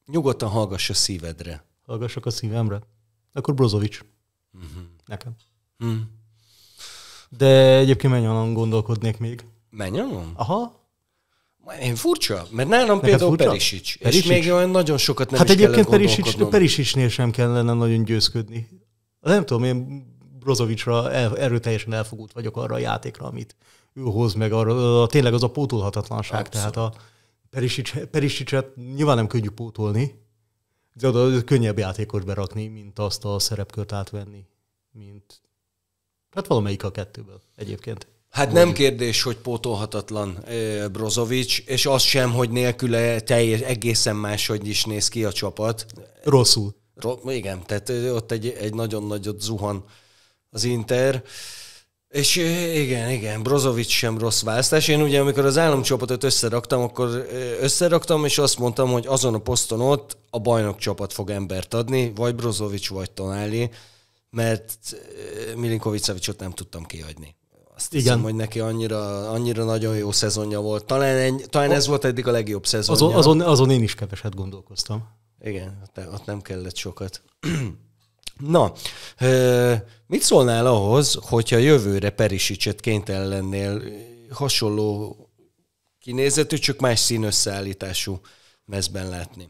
Nyugodtan hallgass a szívedre. Hallgassak a szívemre? Akkor Brozovic. Uh-huh. Mhm. Nekem. Uh-huh. De egyébként mennyi gondolkodnék még. Mennyi Aha, én furcsa, mert nálam Neked például furcsa? Perisic, Perisic, és még olyan nagyon sokat nem Hát is egyébként Perisic, Perisicnél sem kellene nagyon győzködni. Nem tudom, én Brozovicsra el, erőteljesen elfogult vagyok arra a játékra, amit ő hoz meg, arra, a, tényleg az a pótolhatatlanság. Abszolút. Tehát a Perisic, Perisicet nyilván nem könnyű pótolni, de oda könnyebb játékot berakni, mint azt a szerepkört átvenni, mint hát valamelyik a kettőből egyébként. Hát hogy... nem kérdés, hogy pótolhatatlan eh, Brozovic, és az sem, hogy nélküle teljes, egészen máshogy is néz ki a csapat. Rosszul. Ro- igen, tehát ott egy, egy nagyon nagyot zuhan az Inter. És igen, igen, Brozovic sem rossz választás. Én ugye, amikor az államcsapatot összeraktam, akkor összeraktam, és azt mondtam, hogy azon a poszton ott a bajnok csapat fog embert adni, vagy Brozovic, vagy Tonáli, mert Milinkovic nem tudtam kiadni azt Igen. hiszem, hogy neki annyira, annyira nagyon jó szezonja volt. Talán, egy, talán ez volt eddig a legjobb szezonja. Azon, azon, azon én is keveset gondolkoztam. Igen, ott nem kellett sokat. Na, mit szólnál ahhoz, hogyha jövőre Perisicset kénytelen lennél hasonló kinézetű, csak más szín összeállítású mezben látni?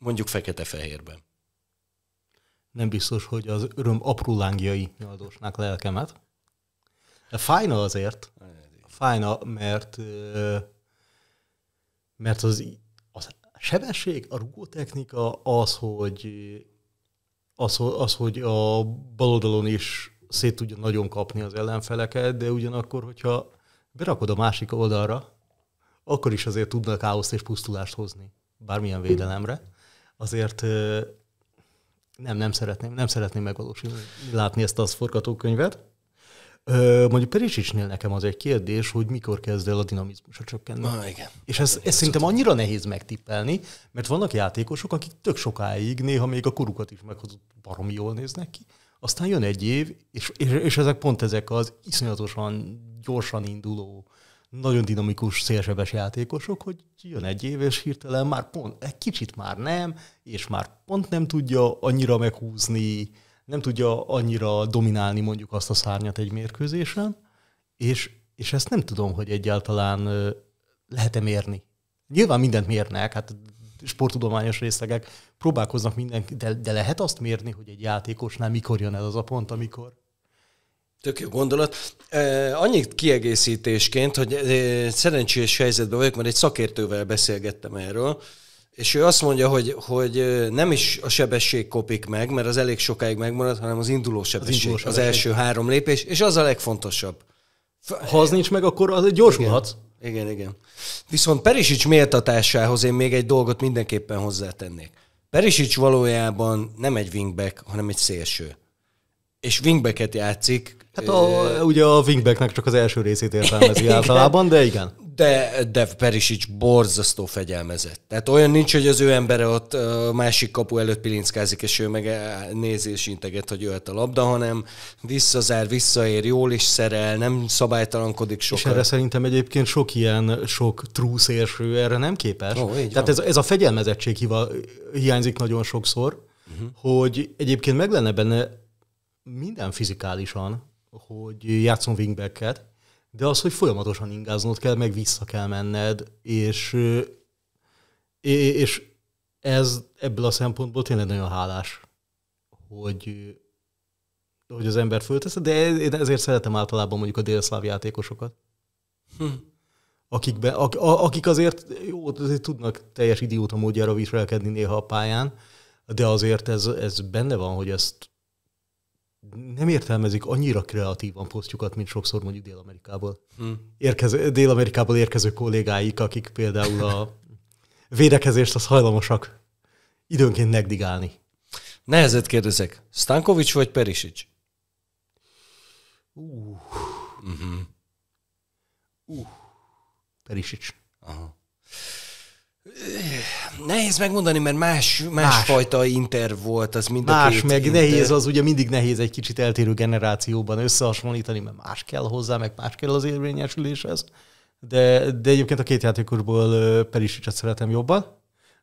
Mondjuk fekete-fehérben. Nem biztos, hogy az öröm aprulángjai nyaldosnák lelkemet. De fájna azért. Fájna, mert, mert az, az sebesség, a rugótechnika az, hogy az, az, hogy a bal oldalon is szét tudja nagyon kapni az ellenfeleket, de ugyanakkor, hogyha berakod a másik oldalra, akkor is azért tudnak káoszt és pusztulást hozni bármilyen védelemre. Azért nem, nem szeretném, nem szeretném megvalósítani, látni ezt az forgatókönyvet. Mondjuk Perisicsnél nekem az egy kérdés, hogy mikor kezd el a dinamizmus a csökkenni. Na, ah, igen. És ez, ez, ez szerintem annyira nehéz megtippelni, mert vannak játékosok, akik tök sokáig, néha még a korukat is meghozott baromi jól néznek ki, aztán jön egy év, és, és, és ezek pont ezek az iszonyatosan gyorsan induló, nagyon dinamikus, szélsebes játékosok, hogy jön egy év, és hirtelen már pont, egy kicsit már nem, és már pont nem tudja annyira meghúzni, nem tudja annyira dominálni mondjuk azt a szárnyat egy mérkőzésen, és, és ezt nem tudom, hogy egyáltalán lehet-e mérni. Nyilván mindent mérnek, hát sporttudományos részlegek próbálkoznak minden, de, de lehet azt mérni, hogy egy játékosnál mikor jön el az a pont, amikor Tök jó gondolat. Annyit kiegészítésként, hogy szerencsés helyzetben vagyok, mert egy szakértővel beszélgettem erről, és ő azt mondja, hogy, hogy nem is a sebesség kopik meg, mert az elég sokáig megmarad, hanem az induló sebesség, az, induló sebesség. az első három lépés, és az a legfontosabb. Ha az nincs meg, akkor az gyorsulhatsz. Igen, igen, igen. Viszont Perisics méltatásához én még egy dolgot mindenképpen hozzátennék. Perisics valójában nem egy wingback, hanem egy szélső. És wingbacket játszik. Hát a, ugye a wingbacknek csak az első részét értelmezi általában, de igen de, de Perisic borzasztó fegyelmezett. Tehát olyan nincs, hogy az ő embere ott másik kapu előtt pilinckázik, és ő meg e, nézi és integet, hogy jöhet a labda, hanem visszazár, visszaér, jól is szerel, nem szabálytalankodik sokat. És erre szerintem egyébként sok ilyen, sok trúszérső erre nem képes. Ó, Tehát ez, ez a fegyelmezettség hiva, hiányzik nagyon sokszor, uh-huh. hogy egyébként meg lenne benne minden fizikálisan, hogy játszom wingbacket, de az, hogy folyamatosan ingáznod kell, meg vissza kell menned, és, és ez ebből a szempontból tényleg nagyon hálás, hogy, hogy az ember föltesz, de én ezért szeretem általában mondjuk a délszláv játékosokat. Hm. Akikbe, ak, akik azért jó, azért tudnak teljes idióta módjára viselkedni néha a pályán, de azért ez, ez benne van, hogy ezt nem értelmezik annyira kreatívan posztjukat, mint sokszor mondjuk Dél-Amerikából. Hmm. Érkező, Dél-Amerikából érkező kollégáik, akik például a védekezést az hajlamosak időnként megdigálni. Nehezet kérdezek. Stankovics vagy Perisic? Uh. Uh-huh. Uh. Perisic. Aha. Nehéz megmondani, mert más, más más. inter volt az mind más, a két meg inter. nehéz az, ugye mindig nehéz egy kicsit eltérő generációban összehasonlítani, mert más kell hozzá, meg más kell az érvényesüléshez. De, de egyébként a két játékosból Perisicset szeretem jobban,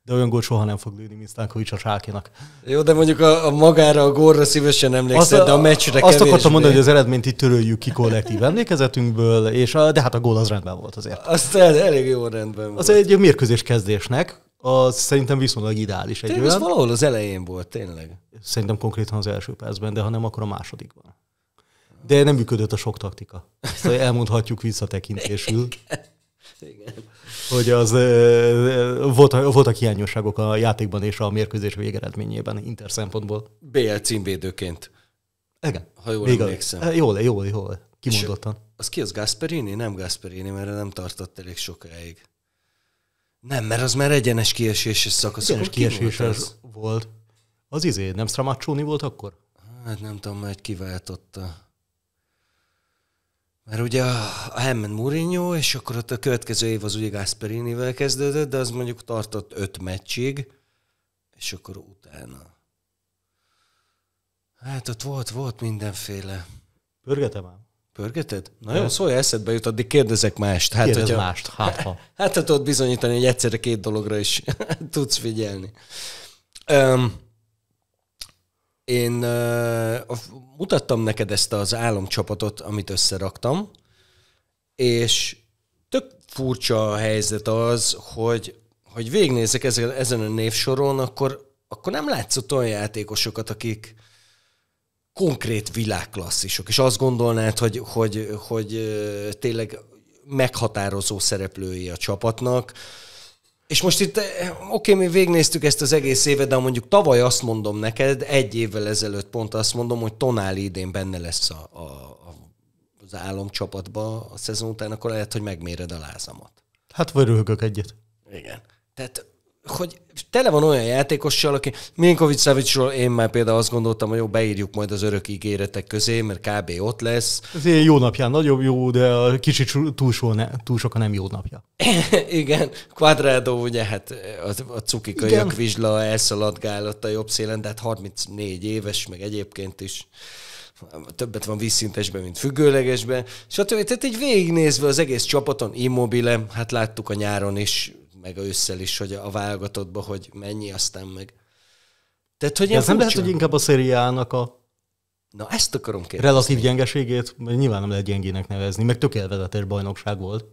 de olyan gól soha nem fog lőni, mint Stankovics a Sákinak. Jó, de mondjuk a, a magára, a górra szívesen emlékszel, de a meccsre Azt akartam mondani, hogy az eredményt itt töröljük ki kollektív emlékezetünkből, és a, de hát a gól az rendben volt azért. Azt el, elég jó rendben volt. Az egy mérkőzés kezdésnek, az szerintem viszonylag ideális. Egy tényleg, olyan... ez valahol az elején volt, tényleg. Szerintem konkrétan az első percben, de ha nem, akkor a másodikban. De nem működött a sok taktika. Ezt elmondhatjuk visszatekintésül. Hogy az voltak, voltak hiányosságok a játékban és a mérkőzés végeredményében Inter szempontból. BL címvédőként. Igen. Ha jól Végül. emlékszem. jól, jól, jól. Kimondottan. És az ki az Gasperini? Nem Gasperini, mert nem tartott elég sokáig. Nem, mert az már egyenes kieséses szakasz. Egyenes kieséses volt. Az izé, nem Stramaccioni volt akkor? Hát nem tudom, mert kiváltotta. Mert ugye Hemmen Mourinho, és akkor ott a következő év az ugye Gasperinivel kezdődött, de az mondjuk tartott öt meccsig, és akkor utána. Hát ott volt, volt mindenféle. Pörgetem ám. Pörgeted? Na jó, szólj, eszedbe jut, addig kérdezek mást. Hát, Kérdez hogyha, mást, hát ha. Hát, hát ott bizonyítani, hogy egyszerre két dologra is tudsz figyelni. Um, én uh, mutattam neked ezt az álomcsapatot, amit összeraktam, és tök furcsa a helyzet az, hogy, hogy végnézek ezen, ezen a névsoron, akkor, akkor nem látszott olyan játékosokat, akik konkrét világklasszisok, és azt gondolnád, hogy, hogy, hogy, hogy tényleg meghatározó szereplői a csapatnak, és most itt, eh, oké, mi végnéztük ezt az egész évet, de mondjuk tavaly azt mondom neked, egy évvel ezelőtt pont azt mondom, hogy tonál idén benne lesz a, a, a, az álomcsapatba a szezon után, akkor lehet, hogy megméred a lázamat. Hát vagy röhögök egyet. Igen. Tehát hogy tele van olyan játékossal, aki Minkovic Savicsról én már például azt gondoltam, hogy jó, beírjuk majd az örök ígéretek közé, mert kb. ott lesz. Ez én jó napján nagyobb jó, de a kicsit túl, so ne, túl sok a nem jó napja. Igen, Quadrado ugye hát a, a cuki kölyök vizsla elszaladgálott a jobb szélen, de hát 34 éves, meg egyébként is többet van vízszintesben, mint függőlegesben, stb. Tehát így végignézve az egész csapaton, immobile, hát láttuk a nyáron is, meg ősszel is, hogy a válogatottba, hogy mennyi, aztán meg... Tehát, hogy ez nem lehet, hogy inkább a szériának a Na ezt akarom kérdezni. Relatív gyengeségét nyilván nem lehet gyengének nevezni, meg tök élvezetes bajnokság volt.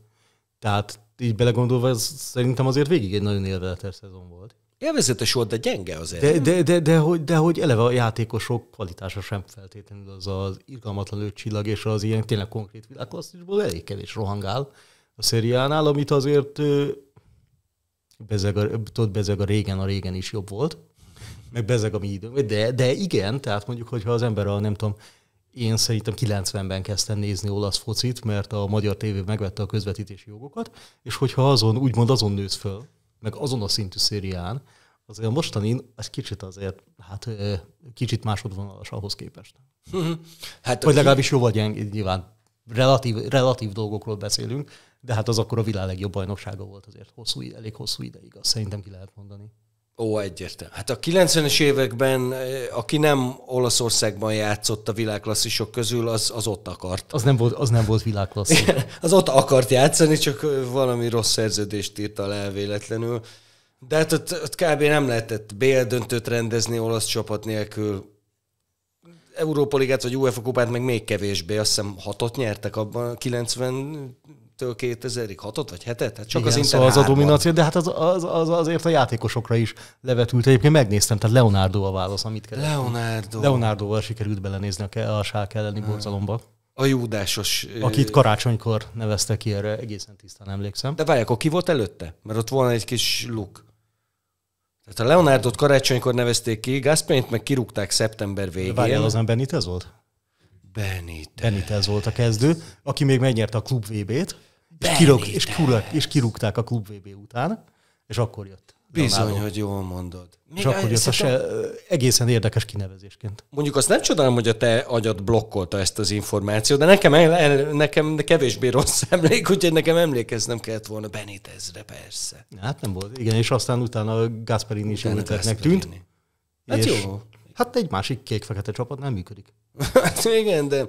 Tehát így belegondolva, ez szerintem azért végig egy nagyon élvezetes szezon volt. Élvezetes volt, de gyenge azért. De, de, de, de, hogy, de hogy eleve a játékosok kvalitása sem feltétlenül az az irgalmatlan csillag és az ilyen tényleg konkrét világklasszisból elég kevés rohangál a szériánál, amit azért Bezeg a, tudod, bezeg a régen, a régen is jobb volt, meg bezeg a mi időm. De, de igen, tehát mondjuk, hogyha az ember a, nem tudom, én szerintem 90-ben kezdtem nézni olasz focit, mert a magyar tévé megvette a közvetítési jogokat, és hogyha azon, úgymond azon nősz föl, meg azon a szintű szérián, azért a mostani ez kicsit azért, hát kicsit másodvonalas ahhoz képest. Mhm. hát Vagy legalábbis jóval gyeng, nyilván relatív, relatív dolgokról beszélünk, de hát az akkor a világ legjobb bajnoksága volt azért hosszú, elég hosszú ideig, azt szerintem ki lehet mondani. Ó, egyértelmű. Hát a 90-es években, eh, aki nem Olaszországban játszott a világklasszisok közül, az, az ott akart. Az nem volt, az nem volt világklasszis. az ott akart játszani, csak eh, valami rossz szerződést írt alá véletlenül. De hát ott, ott kb. nem lehetett BL döntőt rendezni olasz csapat nélkül, Európa Ligát vagy UEFA kupát meg még kevésbé, azt hiszem hatot nyertek abban 90 től 2000-ig, hatot vagy hetet? Hát csak Igen, az Inter szóval az a domináció, de hát az, az, az, azért a játékosokra is levetült. Egyébként megnéztem, tehát Leonardo a válasz, amit kellett. Leonardo. Leonardoval sikerült belenézni a, a sák elleni hmm. borzalomba. A júdásos. Akit karácsonykor nevezte ki, erre egészen tisztán emlékszem. De várják, ki volt előtte? Mert ott volna egy kis luk. Tehát a Leonardot karácsonykor nevezték ki, Gaspényt meg kirúgták szeptember végén. Várjál, az nem Benitez volt? Benitez. Benitez volt a kezdő, aki még megnyerte a klub VB-t, és, kirúg, és, kirúg, és kirúgták a klub VB után, és akkor jött. Bizony, hogy jól mondod. Még Csak hogy ez se, egészen érdekes kinevezésként. Mondjuk azt nem csodálom, hogy a te agyad blokkolta ezt az információt, de nekem, el, el, nekem kevésbé rossz emlék, úgyhogy nekem emlékeznem kellett volna Benitezre, persze. Hát nem volt, igen, és aztán utána Gasperini is jó tűnt. Hát és jó. Hát egy másik kék-fekete csapat nem működik. Hát igen, de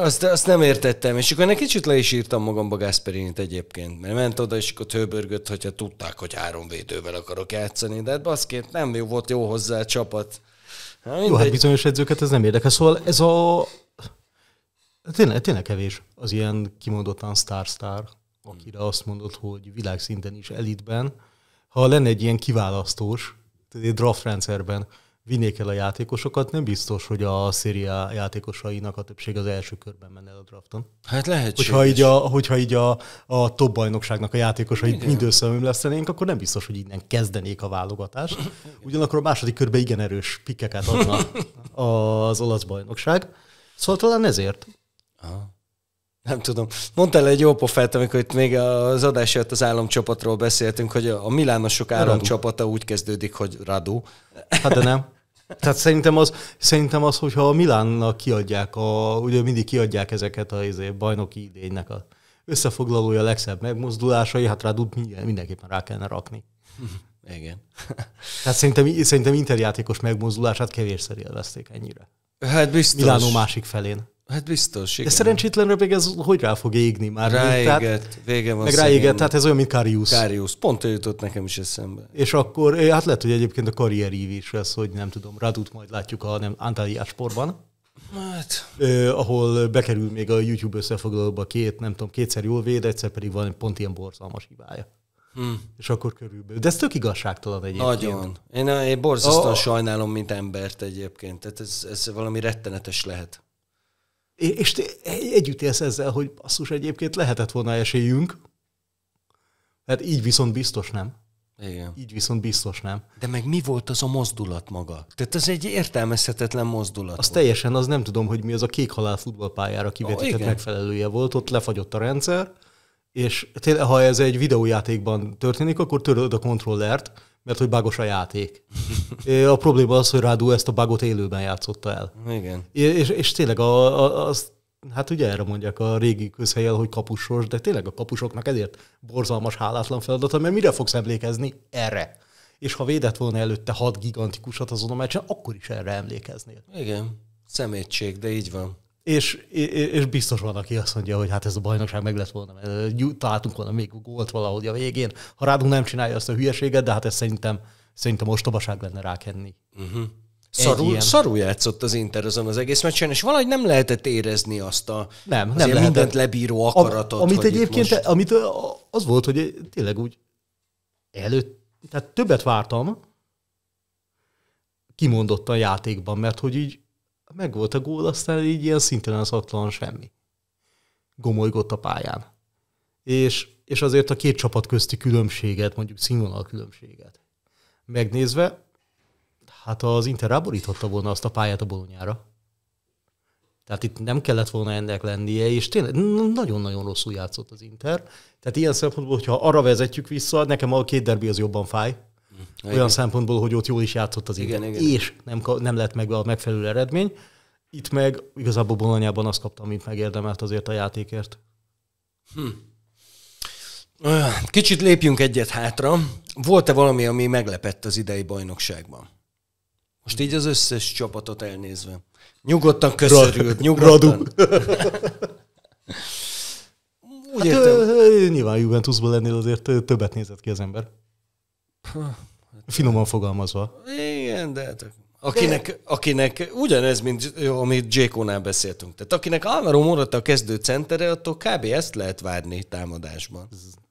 azt, azt nem értettem. És akkor egy kicsit le is írtam magamba Gasperinit egyébként, mert ment oda, és akkor többörgött, hogyha tudták, hogy három védővel akarok játszani. De hát baszként nem jó volt jó hozzá a csapat. Hát mindegy. jó, hát bizonyos edzőket ez nem érdekel. Szóval ez a... Tényleg, tényleg kevés az ilyen kimondottan star, star akire azt mondod, hogy világszinten is elitben. Ha lenne egy ilyen kiválasztós, draft rendszerben, vinnék el a játékosokat, nem biztos, hogy a széria játékosainak a többség az első körben menne el a drafton. Hát lehet. Hogyha így a, hogyha így a, a top bajnokságnak a játékosait Igen. mind összeömlesztenénk, akkor nem biztos, hogy innen kezdenék a válogatást. Ugyanakkor a második körben igen erős pikkeket adna az olasz bajnokság. Szóval talán ezért. Aha. Nem tudom. Mondtál egy jó pofát, amikor itt még az adás jött az államcsapatról beszéltünk, hogy a Milánosok államcsapata úgy kezdődik, hogy Radu. Hát de nem. Tehát szerintem az, szerintem az, hogyha a Milánnak kiadják, a, ugye mindig kiadják ezeket a izé, bajnoki idénynek a összefoglalója, a legszebb megmozdulásai, hát rá mindenképpen rá kellene rakni. Igen. Tehát szerintem, szerintem interjátékos megmozdulását kevésszer élvezték ennyire. Hát biztos. Milánó másik felén. Hát biztos, igen. De szerencsétlenre még ez hogy rá fog égni már? Ráégett, vége van. Meg ráégett, tehát ez olyan, mint Karius. Karius, pont ő jutott nekem is eszembe. És akkor, hát lehet, hogy egyébként a karrierív is lesz, hogy nem tudom, Radut majd látjuk a nem, Antalya sportban. Hát. Eh, ahol bekerül még a YouTube összefoglalóba két, nem tudom, kétszer jól véd, egyszer pedig van pont ilyen borzalmas hibája. Hmm. És akkor körülbelül. De ez tök igazságtalan egyébként. Nagyon. Én, én borzasztóan oh. sajnálom, mint embert egyébként. Tehát ez, ez valami rettenetes lehet. És te együtt élsz ezzel, hogy basszus egyébként lehetett volna esélyünk. Hát így viszont biztos nem. Igen. Így viszont biztos nem. De meg mi volt az a mozdulat maga? Tehát ez egy értelmezhetetlen mozdulat. Az volt. teljesen, az nem tudom, hogy mi az a kék halál futballpályára kivetített oh, megfelelője volt, ott lefagyott a rendszer, és tényleg, ha ez egy videójátékban történik, akkor töröd a kontrollert, mert hogy bágos a játék. A probléma az, hogy Rádu ezt a bágot élőben játszotta el. Igen. És, és tényleg a, a, az, hát ugye erre mondják a régi közhelyel, hogy kapusos, de tényleg a kapusoknak ezért borzalmas, hálátlan feladata, mert mire fogsz emlékezni? Erre. És ha védett volna előtte hat gigantikusat azon a meccsen, akkor is erre emlékeznél. Igen, szemétség, de így van és, és biztos van, aki azt mondja, hogy hát ez a bajnokság meg lett volna, mert találtunk volna még gólt valahogy a végén. Ha rádunk nem csinálja azt a hülyeséget, de hát ez szerintem, szerintem ostobaság lenne rákenni. Uh-huh. Szarul, ilyen... szarul játszott az Inter azon az egész meccsen, és valahogy nem lehetett érezni azt a nem, nem mindent lebíró akaratot. A, amit egyébként, most... amit az volt, hogy tényleg úgy előtt, tehát többet vártam kimondottan játékban, mert hogy így meg volt a gól, aztán így ilyen szintelenszatlan semmi. Gomolygott a pályán. És, és azért a két csapat közti különbséget, mondjuk színvonal különbséget megnézve, hát az Inter ráborította volna azt a pályát a bolonyára. Tehát itt nem kellett volna ennek lennie, és tényleg nagyon-nagyon rosszul játszott az Inter. Tehát ilyen szempontból, hogyha arra vezetjük vissza, nekem a két derbi az jobban fáj, Mm-hmm. Igen. Olyan szempontból, hogy ott jól is játszott az igen, igen. És nem, nem lett meg a megfelelő eredmény. Itt meg igazából Bolonyában azt kaptam, amit megérdemelt azért a játékért. Hm. Kicsit lépjünk egyet hátra. Volt-e valami, ami meglepett az idei bajnokságban? Most így az összes csapatot elnézve. Nyugodtan köszörült, nyugodtan. Radu. Úgy hát, értem. Nyilván Juventusban lennél azért többet nézett ki az ember. Hát, Finoman fogalmazva. Igen, de hát Akinek, akinek ugyanez, mint amit Jékónál beszéltünk. Tehát akinek Álvaro Morata a kezdő centere, attól kb. ezt lehet várni támadásban.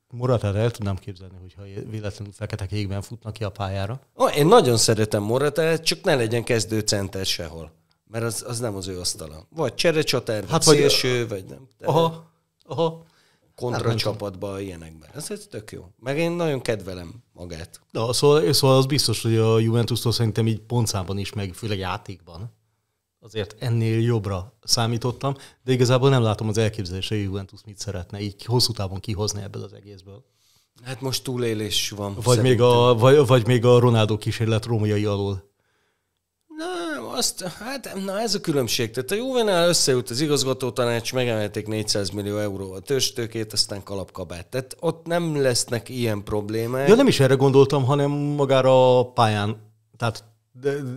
Moratát el tudnám képzelni, hogyha véletlenül fekete égben futnak ki a pályára. Ó, én nagyon szeretem Moratát, csak ne legyen kezdő center sehol. Mert az, az nem az ő asztala. Vagy cserecsatár, hát vagy szélső, a... vagy nem. Aha, aha kontracsapatba, hát, ilyenekben. Ez, ez tök jó. Meg én nagyon kedvelem magát. Na, szóval, szóval az biztos, hogy a Juventustól szerintem így pontszámban is, meg főleg játékban azért ennél jobbra számítottam, de igazából nem látom az elképzelése hogy Juventus mit szeretne így hosszú távon kihozni ebből az egészből. Hát most túlélés van. Vagy, szerintem. még a, vagy, vagy még a Ronaldo kísérlet romjai alól Na, azt, hát na ez a különbség. Tehát a Juvenal összeült az igazgató tanács, megemelték 400 millió euró, a törstőkét, aztán kalapkabát. Tehát ott nem lesznek ilyen problémák. Ja, nem is erre gondoltam, hanem magára a pályán. Tehát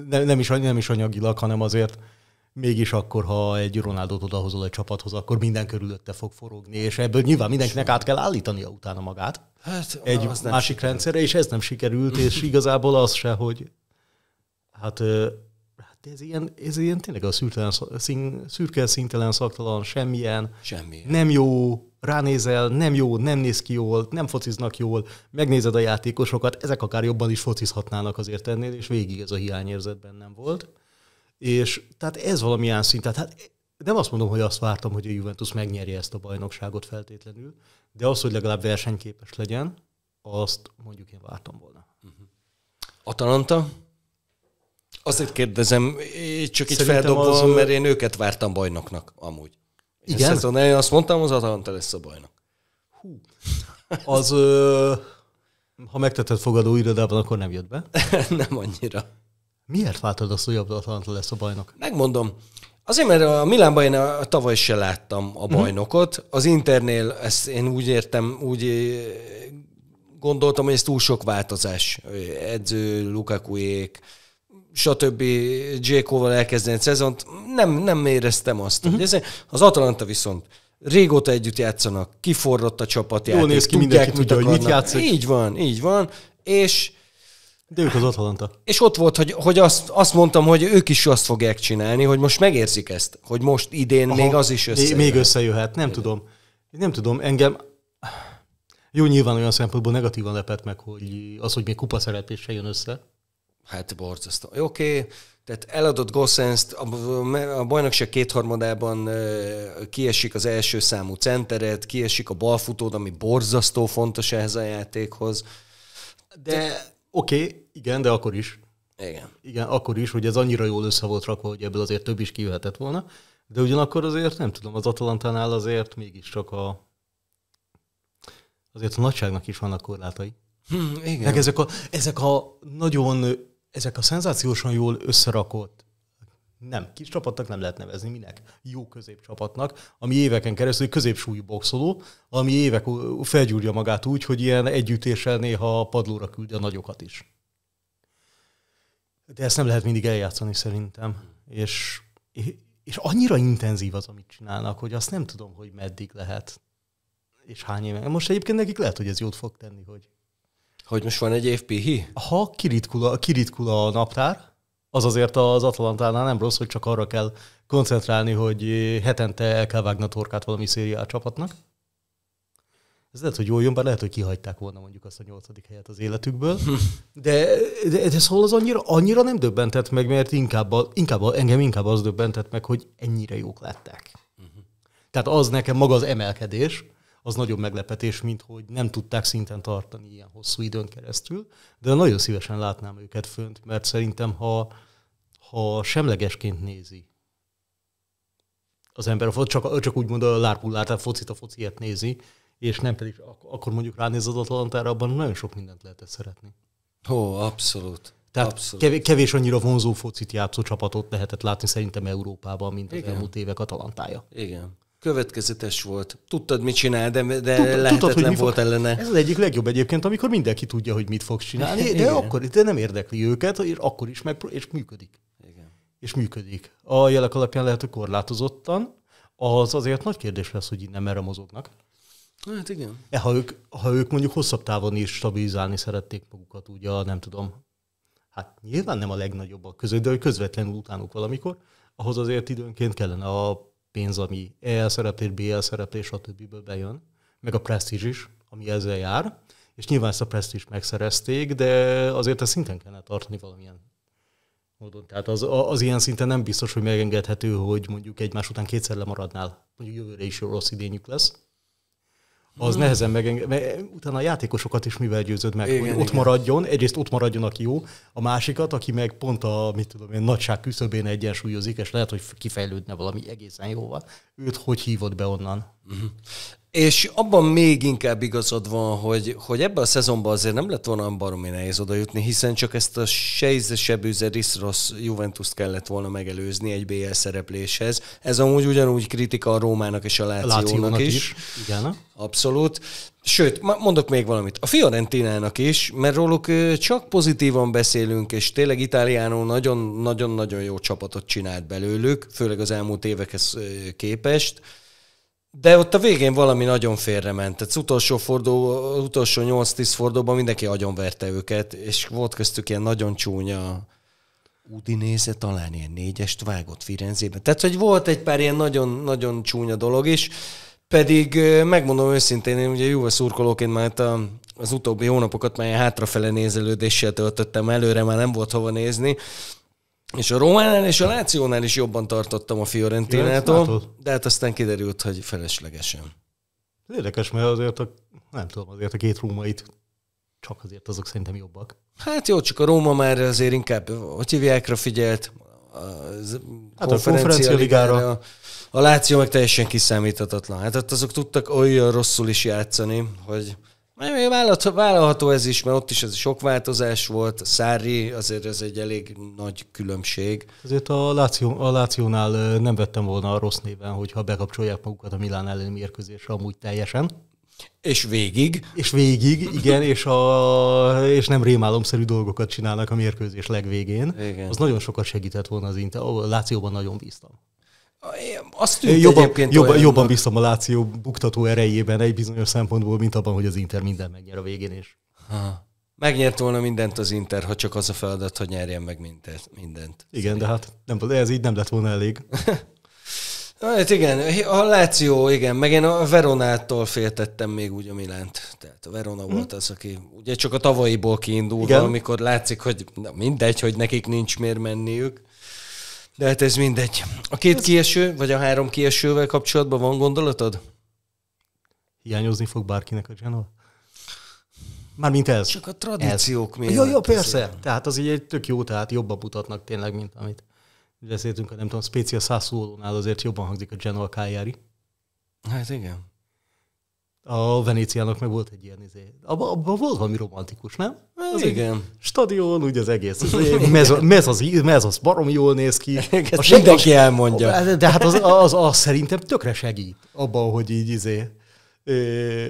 de, nem, is, nem is anyagilag, hanem azért mégis akkor, ha egy Ronaldot odahozol egy csapathoz, akkor minden körülötte fog forogni, és ebből nyilván mindenkinek át kell állítania utána magát. Hát, egy másik sikerült. rendszerre, és ez nem sikerült, és igazából az se, hogy hát Hát ez ilyen, ez ilyen tényleg a szürtelen, szín, szürke, szintelen, szaktalan, semmilyen. Semmi. Nem jó, ránézel, nem jó, nem néz ki jól, nem fociznak jól, megnézed a játékosokat, ezek akár jobban is focizhatnának azért ennél, és végig ez a hiányérzet bennem volt. És tehát ez valamilyen szint hát nem azt mondom, hogy azt vártam, hogy a Juventus megnyerje ezt a bajnokságot feltétlenül, de az, hogy legalább versenyképes legyen, azt mondjuk én vártam volna. Uh-huh. Atalanta? Azért kérdezem, eh, csak így feldobom, az... mert én őket vártam bajnoknak amúgy. Igen? Ezt szezon, én azt mondtam, az Atalanta lesz a bajnok. Hú. Az, ö, ha megtetted fogadó irodában, akkor nem jött be? nem annyira. Miért váltad azt, hogy Atalanta lesz a bajnok? Megmondom. Azért, mert a Milánban én a, tavaly se láttam a mhm. bajnokot. Az Internél ezt én úgy értem, úgy eh, gondoltam, hogy ez túl sok változás. Edző, Lukakuék, stb. cole val elkezdeni a szezont, nem, nem éreztem azt. Uh-huh. Ez, az Atalanta viszont régóta együtt játszanak, kiforrott a csapat, Jól néz ki, mindenki tudja, hogy mit játszik. Így van, így van, és de ők az Atalanta. És ott volt, hogy, hogy azt, azt mondtam, hogy ők is azt fogják csinálni, hogy most megérzik ezt, hogy most idén Aha, még az is összejöhet. Még összejöhet, nem Én. tudom. Nem tudom, engem jó, nyilván olyan szempontból negatívan lepett meg, hogy az, hogy még kupa szerepéssel jön össze hát borzasztó. Oké, okay. tehát eladott gossens a, a bajnokság kétharmadában kiesik az első számú centeret, kiesik a balfutód, ami borzasztó fontos ehhez a játékhoz. De oké, okay, igen, de akkor is. Igen. Igen, akkor is, hogy ez annyira jól össze volt rakva, hogy ebből azért több is kijöhetett volna. De ugyanakkor azért nem tudom, az Atalantánál azért mégiscsak a azért a nagyságnak is vannak korlátai. Hmm, igen. Meg ezek a, ezek a nagyon ezek a szenzációsan jól összerakott, nem, kis csapatnak nem lehet nevezni, minek? Jó középcsapatnak, ami éveken keresztül középsúlyú boxoló, ami évek felgyúrja magát úgy, hogy ilyen együttéssel néha a padlóra küldi a nagyokat is. De ezt nem lehet mindig eljátszani szerintem. És, és annyira intenzív az, amit csinálnak, hogy azt nem tudom, hogy meddig lehet és hány éve. Most egyébként nekik lehet, hogy ez jót fog tenni, hogy hogy most van egy év pihi? Ha kiritkul a, kiritkul a naptár, az azért az Atalantánál nem rossz, hogy csak arra kell koncentrálni, hogy hetente el kell vágni a torkát valami szériá csapatnak. Ez lehet, hogy jól jön, bár lehet, hogy kihagyták volna mondjuk azt a nyolcadik helyet az életükből. De, de, de szóval az annyira, annyira nem döbbentett meg, mert inkább, a, inkább a, engem inkább az döbbentett meg, hogy ennyire jók lettek. Uh-huh. Tehát az nekem maga az emelkedés, az nagyobb meglepetés, mint hogy nem tudták szinten tartani ilyen hosszú időn keresztül, de nagyon szívesen látnám őket fönt, mert szerintem, ha, ha semlegesként nézi az ember, csak, csak úgy mondja a lárpullát, a focit a fociért nézi, és nem pedig akkor mondjuk ránéz az Atalantára, abban nagyon sok mindent lehetett szeretni. Ó, abszolút. Tehát Abszolút. kevés annyira vonzó focit játszó csapatot lehetett látni szerintem Európában, mint az Igen. elmúlt évek Atalantája. Igen következetes volt. Tudtad, mit csinál, de, de Tud, lehetetlen tudtad, hogy volt fog... ellene. Ez az egyik legjobb egyébként, amikor mindenki tudja, hogy mit fog csinálni, de de akkor de nem érdekli őket, és akkor is meg, és működik. Igen. És működik. A jelek alapján lehet, hogy korlátozottan, az azért nagy kérdés lesz, hogy innen merre mozognak. Hát igen. De ha ők, ha ők mondjuk hosszabb távon is stabilizálni szerették magukat, ugye nem tudom, hát nyilván nem a legnagyobbak között, de hogy közvetlenül utánuk valamikor, ahhoz azért időnként kellene a pénz, ami EL szereplés, BL szereplés, stb. bejön, meg a presztízs is, ami ezzel jár, és nyilván ezt a presztízs megszerezték, de azért ezt szinten kellene tartani valamilyen módon. Tehát az, az ilyen szinten nem biztos, hogy megengedhető, hogy mondjuk egymás után kétszer lemaradnál. Mondjuk jövőre is jó rossz idényük lesz az hmm. nehezen megenged, mert utána a játékosokat is mivel győzöd meg, igen, hogy igen. ott maradjon, egyrészt ott maradjon, aki jó, a másikat, aki meg pont a, mit tudom én, nagyság küszöbén egyensúlyozik, és lehet, hogy kifejlődne valami egészen jóval, őt hogy hívod be onnan? Uh-huh. És abban még inkább igazad van, hogy, hogy ebben a szezonban azért nem lett volna baromi nehéz oda jutni, hiszen csak ezt a sejzesebb rossz Juventus kellett volna megelőzni egy BL szerepléshez. Ez amúgy ugyanúgy kritika a Rómának és a Lációnak, Lációnak is. is. Igen. Abszolút. Sőt, mondok még valamit. A Fiorentinának is, mert róluk csak pozitívan beszélünk, és tényleg Itáliánó nagyon-nagyon-nagyon jó csapatot csinált belőlük, főleg az elmúlt évekhez képest de ott a végén valami nagyon félrement. Tehát az utolsó, forduló, utolsó 8-10 fordulóban mindenki agyonverte őket, és volt köztük ilyen nagyon csúnya Udinéze talán ilyen négyest vágott Firenzében. Tehát, hogy volt egy pár ilyen nagyon-nagyon csúnya dolog is, pedig megmondom őszintén, én ugye Juve szurkolóként már az utóbbi hónapokat már ilyen hátrafele nézelődéssel töltöttem, előre már nem volt hova nézni, és a Rómánál és a Lációnál is jobban tartottam a Fiorentinától, de hát aztán kiderült, hogy feleslegesen. Érdekes, mert azért a, nem tudom, azért a két rómait csak azért azok szerintem jobbak. Hát jó, csak a Róma már azért inkább, hogy hívjákra figyelt, a hát konferencia a konferencia ligára. A Láció meg teljesen kiszámíthatatlan. Hát azok tudtak olyan rosszul is játszani, hogy nem, vállalható ez is, mert ott is ez sok változás volt. Szári azért ez egy elég nagy különbség. Azért a, Láció, a Lációnál nem vettem volna a rossz néven, hogyha bekapcsolják magukat a Milán elleni mérkőzésre amúgy teljesen. És végig. És végig, igen, és, a, és nem rémálomszerű dolgokat csinálnak a mérkőzés legvégén. Igen. Az nagyon sokat segített volna az Inter. A Lációban nagyon bíztam azt tűnt jobban, egyébként jobban, olyan, jobban bízom a Láció buktató erejében egy bizonyos szempontból, mint abban, hogy az Inter minden megnyer a végén is. Ha. Megnyert volna mindent az Inter, ha csak az a feladat, hogy nyerjen meg mindent. mindent. Igen, Szerint. de hát nem, ez így nem lett volna elég. hát igen, a Láció, igen, meg én a Veronától féltettem még úgy a Milánt. Tehát a Verona hmm. volt az, aki ugye csak a tavalyiból kiindulva, igen. amikor látszik, hogy na, mindegy, hogy nekik nincs miért menniük de hát ez mindegy. A két ez... kieső, vagy a három kiesővel kapcsolatban van gondolatod? Hiányozni fog bárkinek a Genoa? Mármint ez. Csak a tradíciók ez. miatt. Jó, jó, persze. Azért. Tehát az így egy tök jó, tehát jobban mutatnak tényleg, mint amit beszéltünk, nem tudom, a Sassuolo-nál azért jobban hangzik a Genoa Cagliari. Hát igen. A veneciának meg volt egy ilyen izé. Abban abba volt valami romantikus, nem? Hát az igen. Stadion, úgy az egész. Mez, mez, az, mez az barom jól néz ki. Ezt a mindenki elmondja. De hát az, az, az, szerintem tökre segít abban, hogy így izé,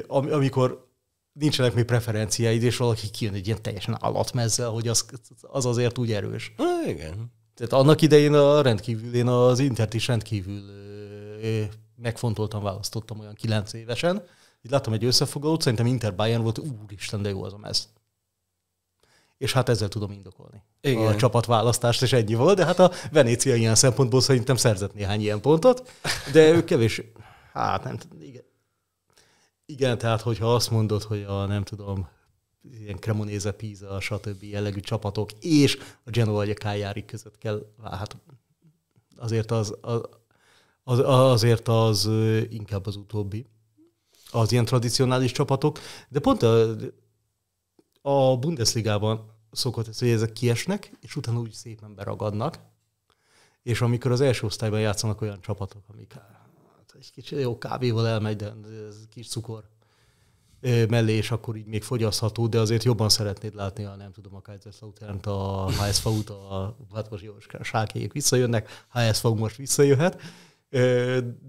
am, amikor nincsenek még preferenciáid, és valaki kijön egy ilyen teljesen állatmezzel, hogy az, az azért úgy erős. igen. Tehát annak idején a rendkívül, én az Intert is rendkívül megfontoltan választottam olyan kilenc évesen, így láttam egy összefoglalót, szerintem Inter Bayern volt, úristen, de jó az a mez. És hát ezzel tudom indokolni. Igen. A csapatválasztást is ennyi volt, de hát a Venécia ilyen szempontból szerintem szerzett néhány ilyen pontot, de ők kevés, hát nem igen. Igen, tehát hogyha azt mondod, hogy a nem tudom, ilyen Cremonese, Pisa, stb. jellegű csapatok, és a Genoa vagy a Cagliari között kell, hát azért az, az, az, azért az inkább az utóbbi az ilyen tradicionális csapatok, de pont a, a Bundesligában szokott ez, hogy ezek kiesnek, és utána úgy szépen beragadnak, és amikor az első osztályban játszanak olyan csapatok, amik hát egy kicsit jó kávéval elmegy, de ez kis cukor mellé, és akkor így még fogyasztható, de azért jobban szeretnéd látni, ha nem tudom, a kaiserslautern a HSV-t, a Vatkos hát Jóska, Sákéjék visszajönnek, HSV most visszajöhet,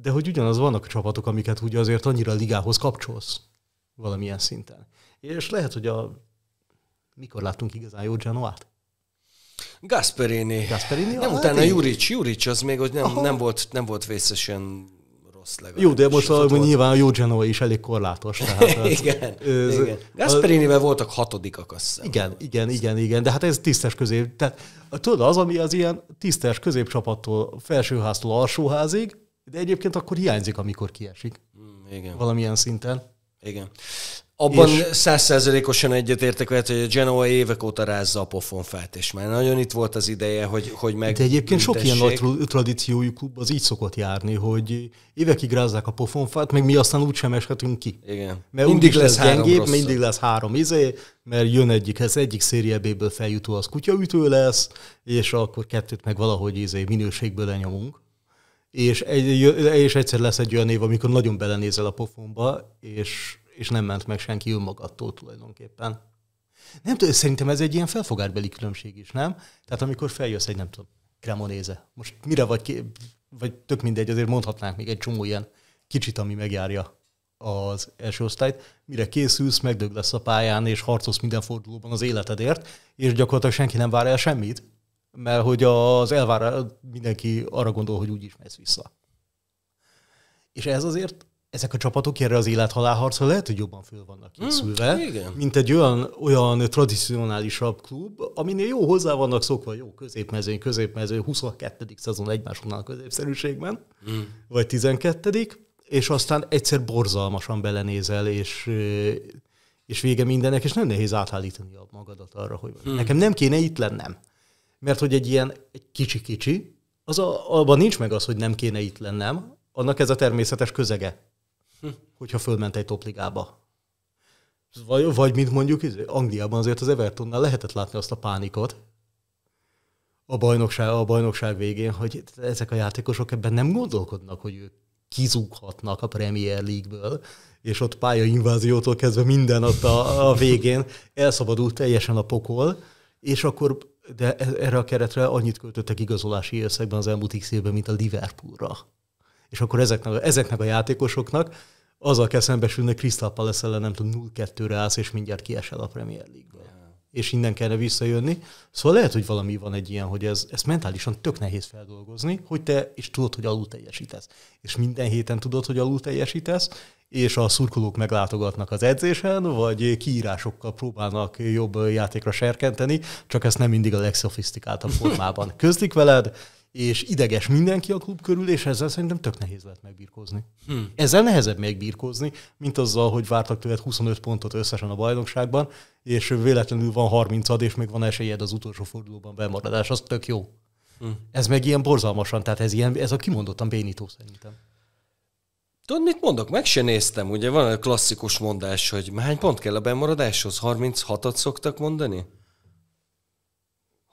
de hogy ugyanaz vannak csapatok, amiket ugye azért annyira a ligához kapcsolsz valamilyen szinten. És lehet, hogy a... Mikor láttunk igazán jó Genoát? Gasperini. Gasperini? Nem, utána Juric. Juric az még hogy nem, Aha. nem, volt, nem volt vészesen rossz legalább. Jó, de most a, nyilván a jó Genoa is elég korlátos. Tehát, hát igen, ez, igen. Gasperinivel voltak hatodikak, azt hiszem. Igen, igen, igen, igen, de hát ez tisztes közép. Tehát tudod, az, ami az ilyen tisztes középcsapattól, felsőháztól alsóházig, de egyébként akkor hiányzik, amikor kiesik. Hmm, igen. Valamilyen szinten. Igen. Abban százszerzelékosan egyetértek veled, hogy a Genoa évek óta rázza a pofonfát, és már nagyon itt volt az ideje, hogy, hogy meg. De egyébként sok ilyen nagy tradíciójú klub az így szokott járni, hogy évekig rázzák a pofonfát, meg mi aztán úgysem eshetünk ki. Igen. Mert mindig lesz, lesz három gyengébb, mindig lesz három izé, mert jön egyik, ez egyik szériebéből feljutó, az kutyaütő lesz, és akkor kettőt meg valahogy izé minőségből lenyomunk és, egy, és egyszer lesz egy olyan év, amikor nagyon belenézel a pofonba, és és nem ment meg senki önmagattól tulajdonképpen. Nem tudom, szerintem ez egy ilyen felfogárbeli különbség is, nem? Tehát amikor feljössz egy, nem tudom, kremonéze. Most mire vagy, ki, vagy tök mindegy, azért mondhatnánk még egy csomó ilyen kicsit, ami megjárja az első osztályt, mire készülsz, megdög lesz a pályán, és harcolsz minden fordulóban az életedért, és gyakorlatilag senki nem vár el semmit, mert hogy az elvár mindenki arra gondol, hogy úgy is mész vissza. És ez azért ezek a csapatok erre az élethalálharcra lehet, hogy jobban föl vannak hmm, készülve, mm, mint egy olyan, olyan tradicionálisabb klub, aminél jó hozzá vannak szokva, jó középmezőny, középmező, 22. szezon egymásoknál a középszerűségben, mm. vagy 12 és aztán egyszer borzalmasan belenézel, és, eh, és vége mindennek, és nem nehéz átállítani a magadat arra, hogy mm. nekem nem kéne itt lennem. Mert hogy egy ilyen egy kicsi-kicsi, az a, abban nincs meg az, hogy nem kéne itt lennem, annak ez a természetes közege hogyha fölment egy topligába. Vagy, vagy mint mondjuk izé, Angliában azért az Evertonnál lehetett látni azt a pánikot a bajnokság, a bajnokság végén, hogy ezek a játékosok ebben nem gondolkodnak, hogy ők kizúghatnak a Premier League-ből, és ott pályainváziótól kezdve minden ott a, a végén elszabadult teljesen a pokol, és akkor de e, erre a keretre annyit költöttek igazolási összegben az elmúlt x évben, mint a Liverpoolra és akkor ezeknek, ezeknek a játékosoknak azzal kell szembesülni, hogy Crystal Palace ellen nem tudom, 0-2-re állsz, és mindjárt kiesel a Premier League-ből. Yeah. És innen kellene visszajönni. Szóval lehet, hogy valami van egy ilyen, hogy ez, ez mentálisan tök nehéz feldolgozni, hogy te is tudod, hogy alul teljesítesz. És minden héten tudod, hogy alul teljesítesz, és a szurkolók meglátogatnak az edzésen, vagy kiírásokkal próbálnak jobb játékra serkenteni, csak ezt nem mindig a legszofisztikáltabb formában közlik veled, és ideges mindenki a klub körül, és ezzel szerintem tök nehéz lehet megbírkozni. Hmm. Ezzel nehezebb megbírkozni, mint azzal, hogy vártak tőled 25 pontot összesen a bajnokságban, és véletlenül van 30 ad, és még van esélyed az utolsó fordulóban bemaradás, az tök jó. Hmm. Ez meg ilyen borzalmasan, tehát ez, ilyen, ez a kimondottan bénító szerintem. Tudod, mit mondok? Meg se néztem. Ugye van a klasszikus mondás, hogy hány pont kell a bemaradáshoz? 36-at szoktak mondani?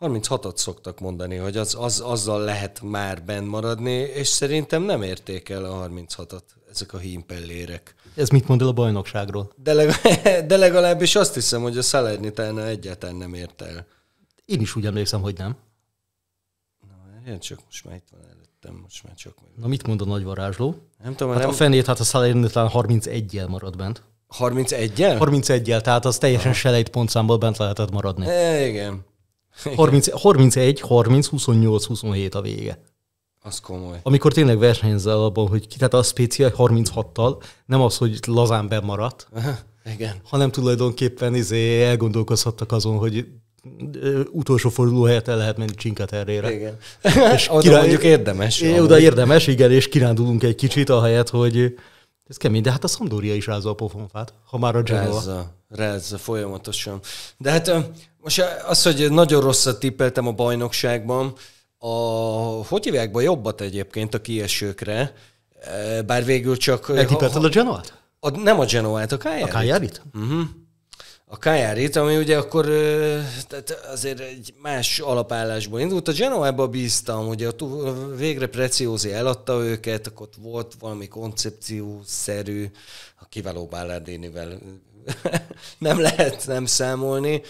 36-ot szoktak mondani, hogy az, az, azzal lehet már benn maradni, és szerintem nem érték el a 36-at ezek a hímpellérek. Ez mit mond el a bajnokságról? De, legalább, de legalábbis azt hiszem, hogy a Salernitana egyáltalán nem ért el. Én is úgy emlékszem, hogy nem. Na, én csak most már itt van előttem, most már csak. Na, mit mond a nagy varázsló? Nem tudom, hát nem... a fenét, hát a Salernitana 31-jel maradt bent. 31-jel? 31-jel, tehát az teljesen selejt pontszámból bent lehetett maradni. E, igen. 30, 31, 30, 28, 27 a vége. Az komoly. Amikor tényleg versenyzel abban, hogy ki, tehát a speciál 36-tal, nem az, hogy lazán bemaradt, Aha, igen. hanem tulajdonképpen izé elgondolkozhattak azon, hogy utolsó forduló helyett el lehet menni Csinkaterrére. Igen. És oda király... mondjuk érdemes. É, oda érdemes, igen, és kirándulunk egy kicsit, ahelyett, hogy ez kemény, de hát a Szandória is rázza a pofonfát, ha már a Genoa. Rázza, rázza folyamatosan. De hát most eh, az, hogy nagyon rosszat tippeltem a bajnokságban, a, hogy hívják be jobbat egyébként a kiesőkre, eh, bár végül csak... Eltippelted eh, a Genoát? A, nem a Genoát, a Kájárit. A Kájárit? Uh-huh. Mhm. A Kájárit, ami ugye akkor tehát azért egy más alapállásból indult. A Genoába bíztam, ugye a, végre Preciózi eladta őket, akkor ott volt valami koncepciószerű, a kiváló Ballardinivel nem lehet nem számolni.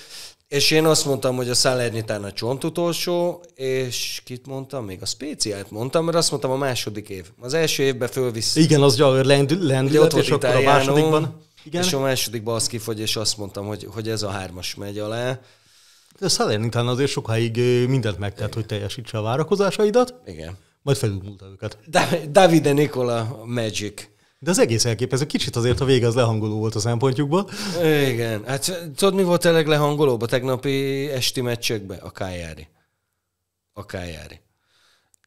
És én azt mondtam, hogy a Salernitán a csontutolsó, és kit mondtam még? A speciált mondtam, mert azt mondtam a második év. Az első évben fölvisz. Igen, az lendül, lendület, és akkor a másodikban. Igen. És a másodikban az kifogy, és azt mondtam, hogy, hogy ez a hármas megy alá. De a Salernitán azért sokáig mindent megtett, Igen. hogy teljesítse a várakozásaidat. Igen. Majd felülmúlta őket. Da- Davide Nicola Magic de az egész elképesztő. Kicsit azért a vége az lehangoló volt a szempontjukból. Igen. Hát tudod, mi volt a lehangolóbb a tegnapi esti meccsekbe? A Kályári. A Kályári.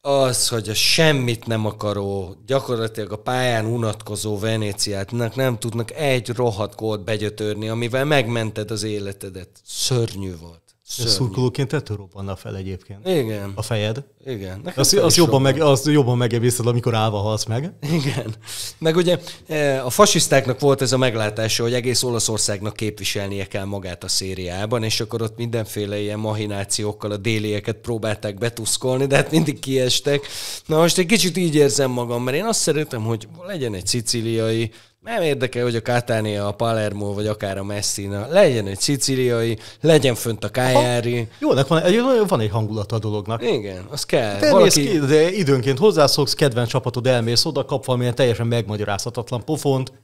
Az, hogy a semmit nem akaró, gyakorlatilag a pályán unatkozó Venéciátnak nem tudnak egy rohadt gólt begyötörni, amivel megmented az életedet. Szörnyű volt. Szörnyű. Szurkolóként te robbanna fel egyébként. Igen. A fejed. Igen. azt, az, jobban meg, azt jobban megevészed, amikor állva halsz meg. Igen. Meg ugye e, a fasisztáknak volt ez a meglátása, hogy egész Olaszországnak képviselnie kell magát a szériában, és akkor ott mindenféle ilyen mahinációkkal a délieket próbálták betuszkolni, de hát mindig kiestek. Na most egy kicsit így érzem magam, mert én azt szeretem, hogy legyen egy szicíliai, nem érdekel, hogy a Catania, a Palermo, vagy akár a Messina. Legyen egy szicíliai, legyen fönt a Cagliari. Jó, van, van egy hangulata a dolognak. Igen, az kell. Te hát Valaki... ki, de időnként hozzászoksz, kedvenc csapatod elmész oda, kap valamilyen teljesen megmagyarázhatatlan pofont,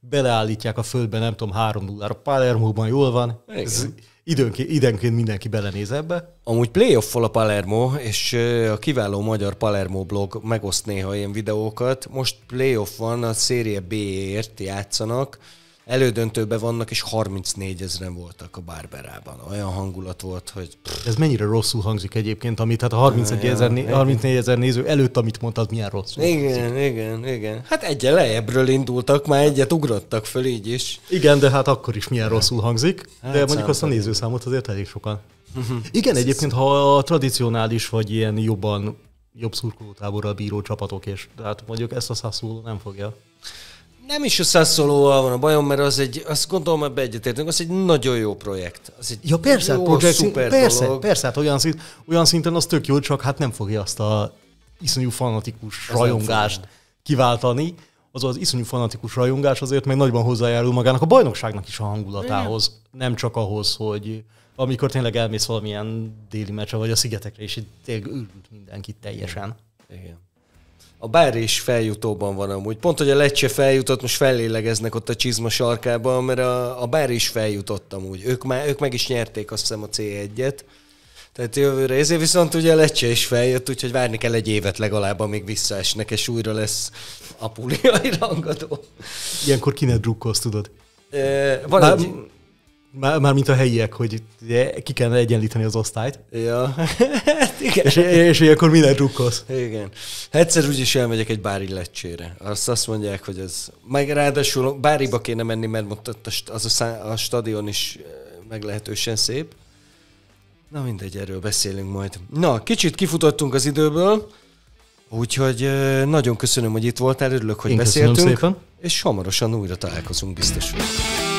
beleállítják a földbe, nem tudom, 3 0 a Palermo-ban jól van. Igen. Ez időnként, időnként mindenki belenéz ebbe. Amúgy playoff-fal a Palermo, és a kiváló magyar Palermo blog megoszt néha ilyen videókat. Most playoff van, a Serie B-ért játszanak, Elődöntőben vannak, és 34 ezeren voltak a Barberában. Olyan hangulat volt, hogy... Pff. Ez mennyire rosszul hangzik egyébként, amit hát a 31 ezer, ja, 34 ezer néző előtt, amit mondtad, milyen rosszul Igen, hangzik. igen, igen. Hát egyen lejjebbről indultak, már egyet ugrottak föl így is. Igen, de hát akkor is milyen hát. rosszul hangzik. Hát de mondjuk azt a nézőszámot azért elég sokan. Mhm. Igen, egyébként, ha a tradicionális vagy ilyen jobban jobb szurkolótáborral bíró csapatok, és hát mondjuk ezt a Sassuolo nem fogja. Nem is a szaszolóval van a bajom, mert az egy, azt gondolom, hogy egyetértünk, az egy nagyon jó projekt. Az egy ja persze, hát jó, projekt, szuper persze, dolog. persze, hát olyan, szint, olyan szinten az tök jó, csak hát nem fogja azt a iszonyú fanatikus az rajongást kiváltani. Az az iszonyú fanatikus rajongás azért meg nagyban hozzájárul magának a bajnokságnak is a hangulatához. Igen. Nem csak ahhoz, hogy amikor tényleg elmész valamilyen déli meccsre vagy a szigetekre, és itt tényleg őrült mindenki teljesen. Igen. A Bár is feljutóban van amúgy. Pont, hogy a lecse feljutott, most fellélegeznek ott a csizma sarkában, mert a, a Bár is feljutott amúgy. Ők, már, ők meg is nyerték azt hiszem a C1-et. Tehát jövőre ezért viszont ugye lecse is feljött, úgyhogy várni kell egy évet legalább, amíg visszaesnek, és újra lesz apuliai rangadó. Ilyenkor kinek drukkolsz, tudod? E, van Bár... egy... Már, már mint a helyiek, hogy ki kellene egyenlíteni az osztályt. Ja. Hát igen. És, és akkor minden drukkolsz. Igen. Egyszer úgyis elmegyek egy bári lecsére. Azt, azt mondják, hogy ez... Meg ráadásul báriba kéne menni, mert ott az a, szá... a stadion is eh, meglehetősen szép. Na mindegy, erről beszélünk majd. Na, kicsit kifutottunk az időből, úgyhogy eh, nagyon köszönöm, hogy itt voltál, örülök, hogy Én beszéltünk. Szépen. És hamarosan újra találkozunk biztos. Hogy.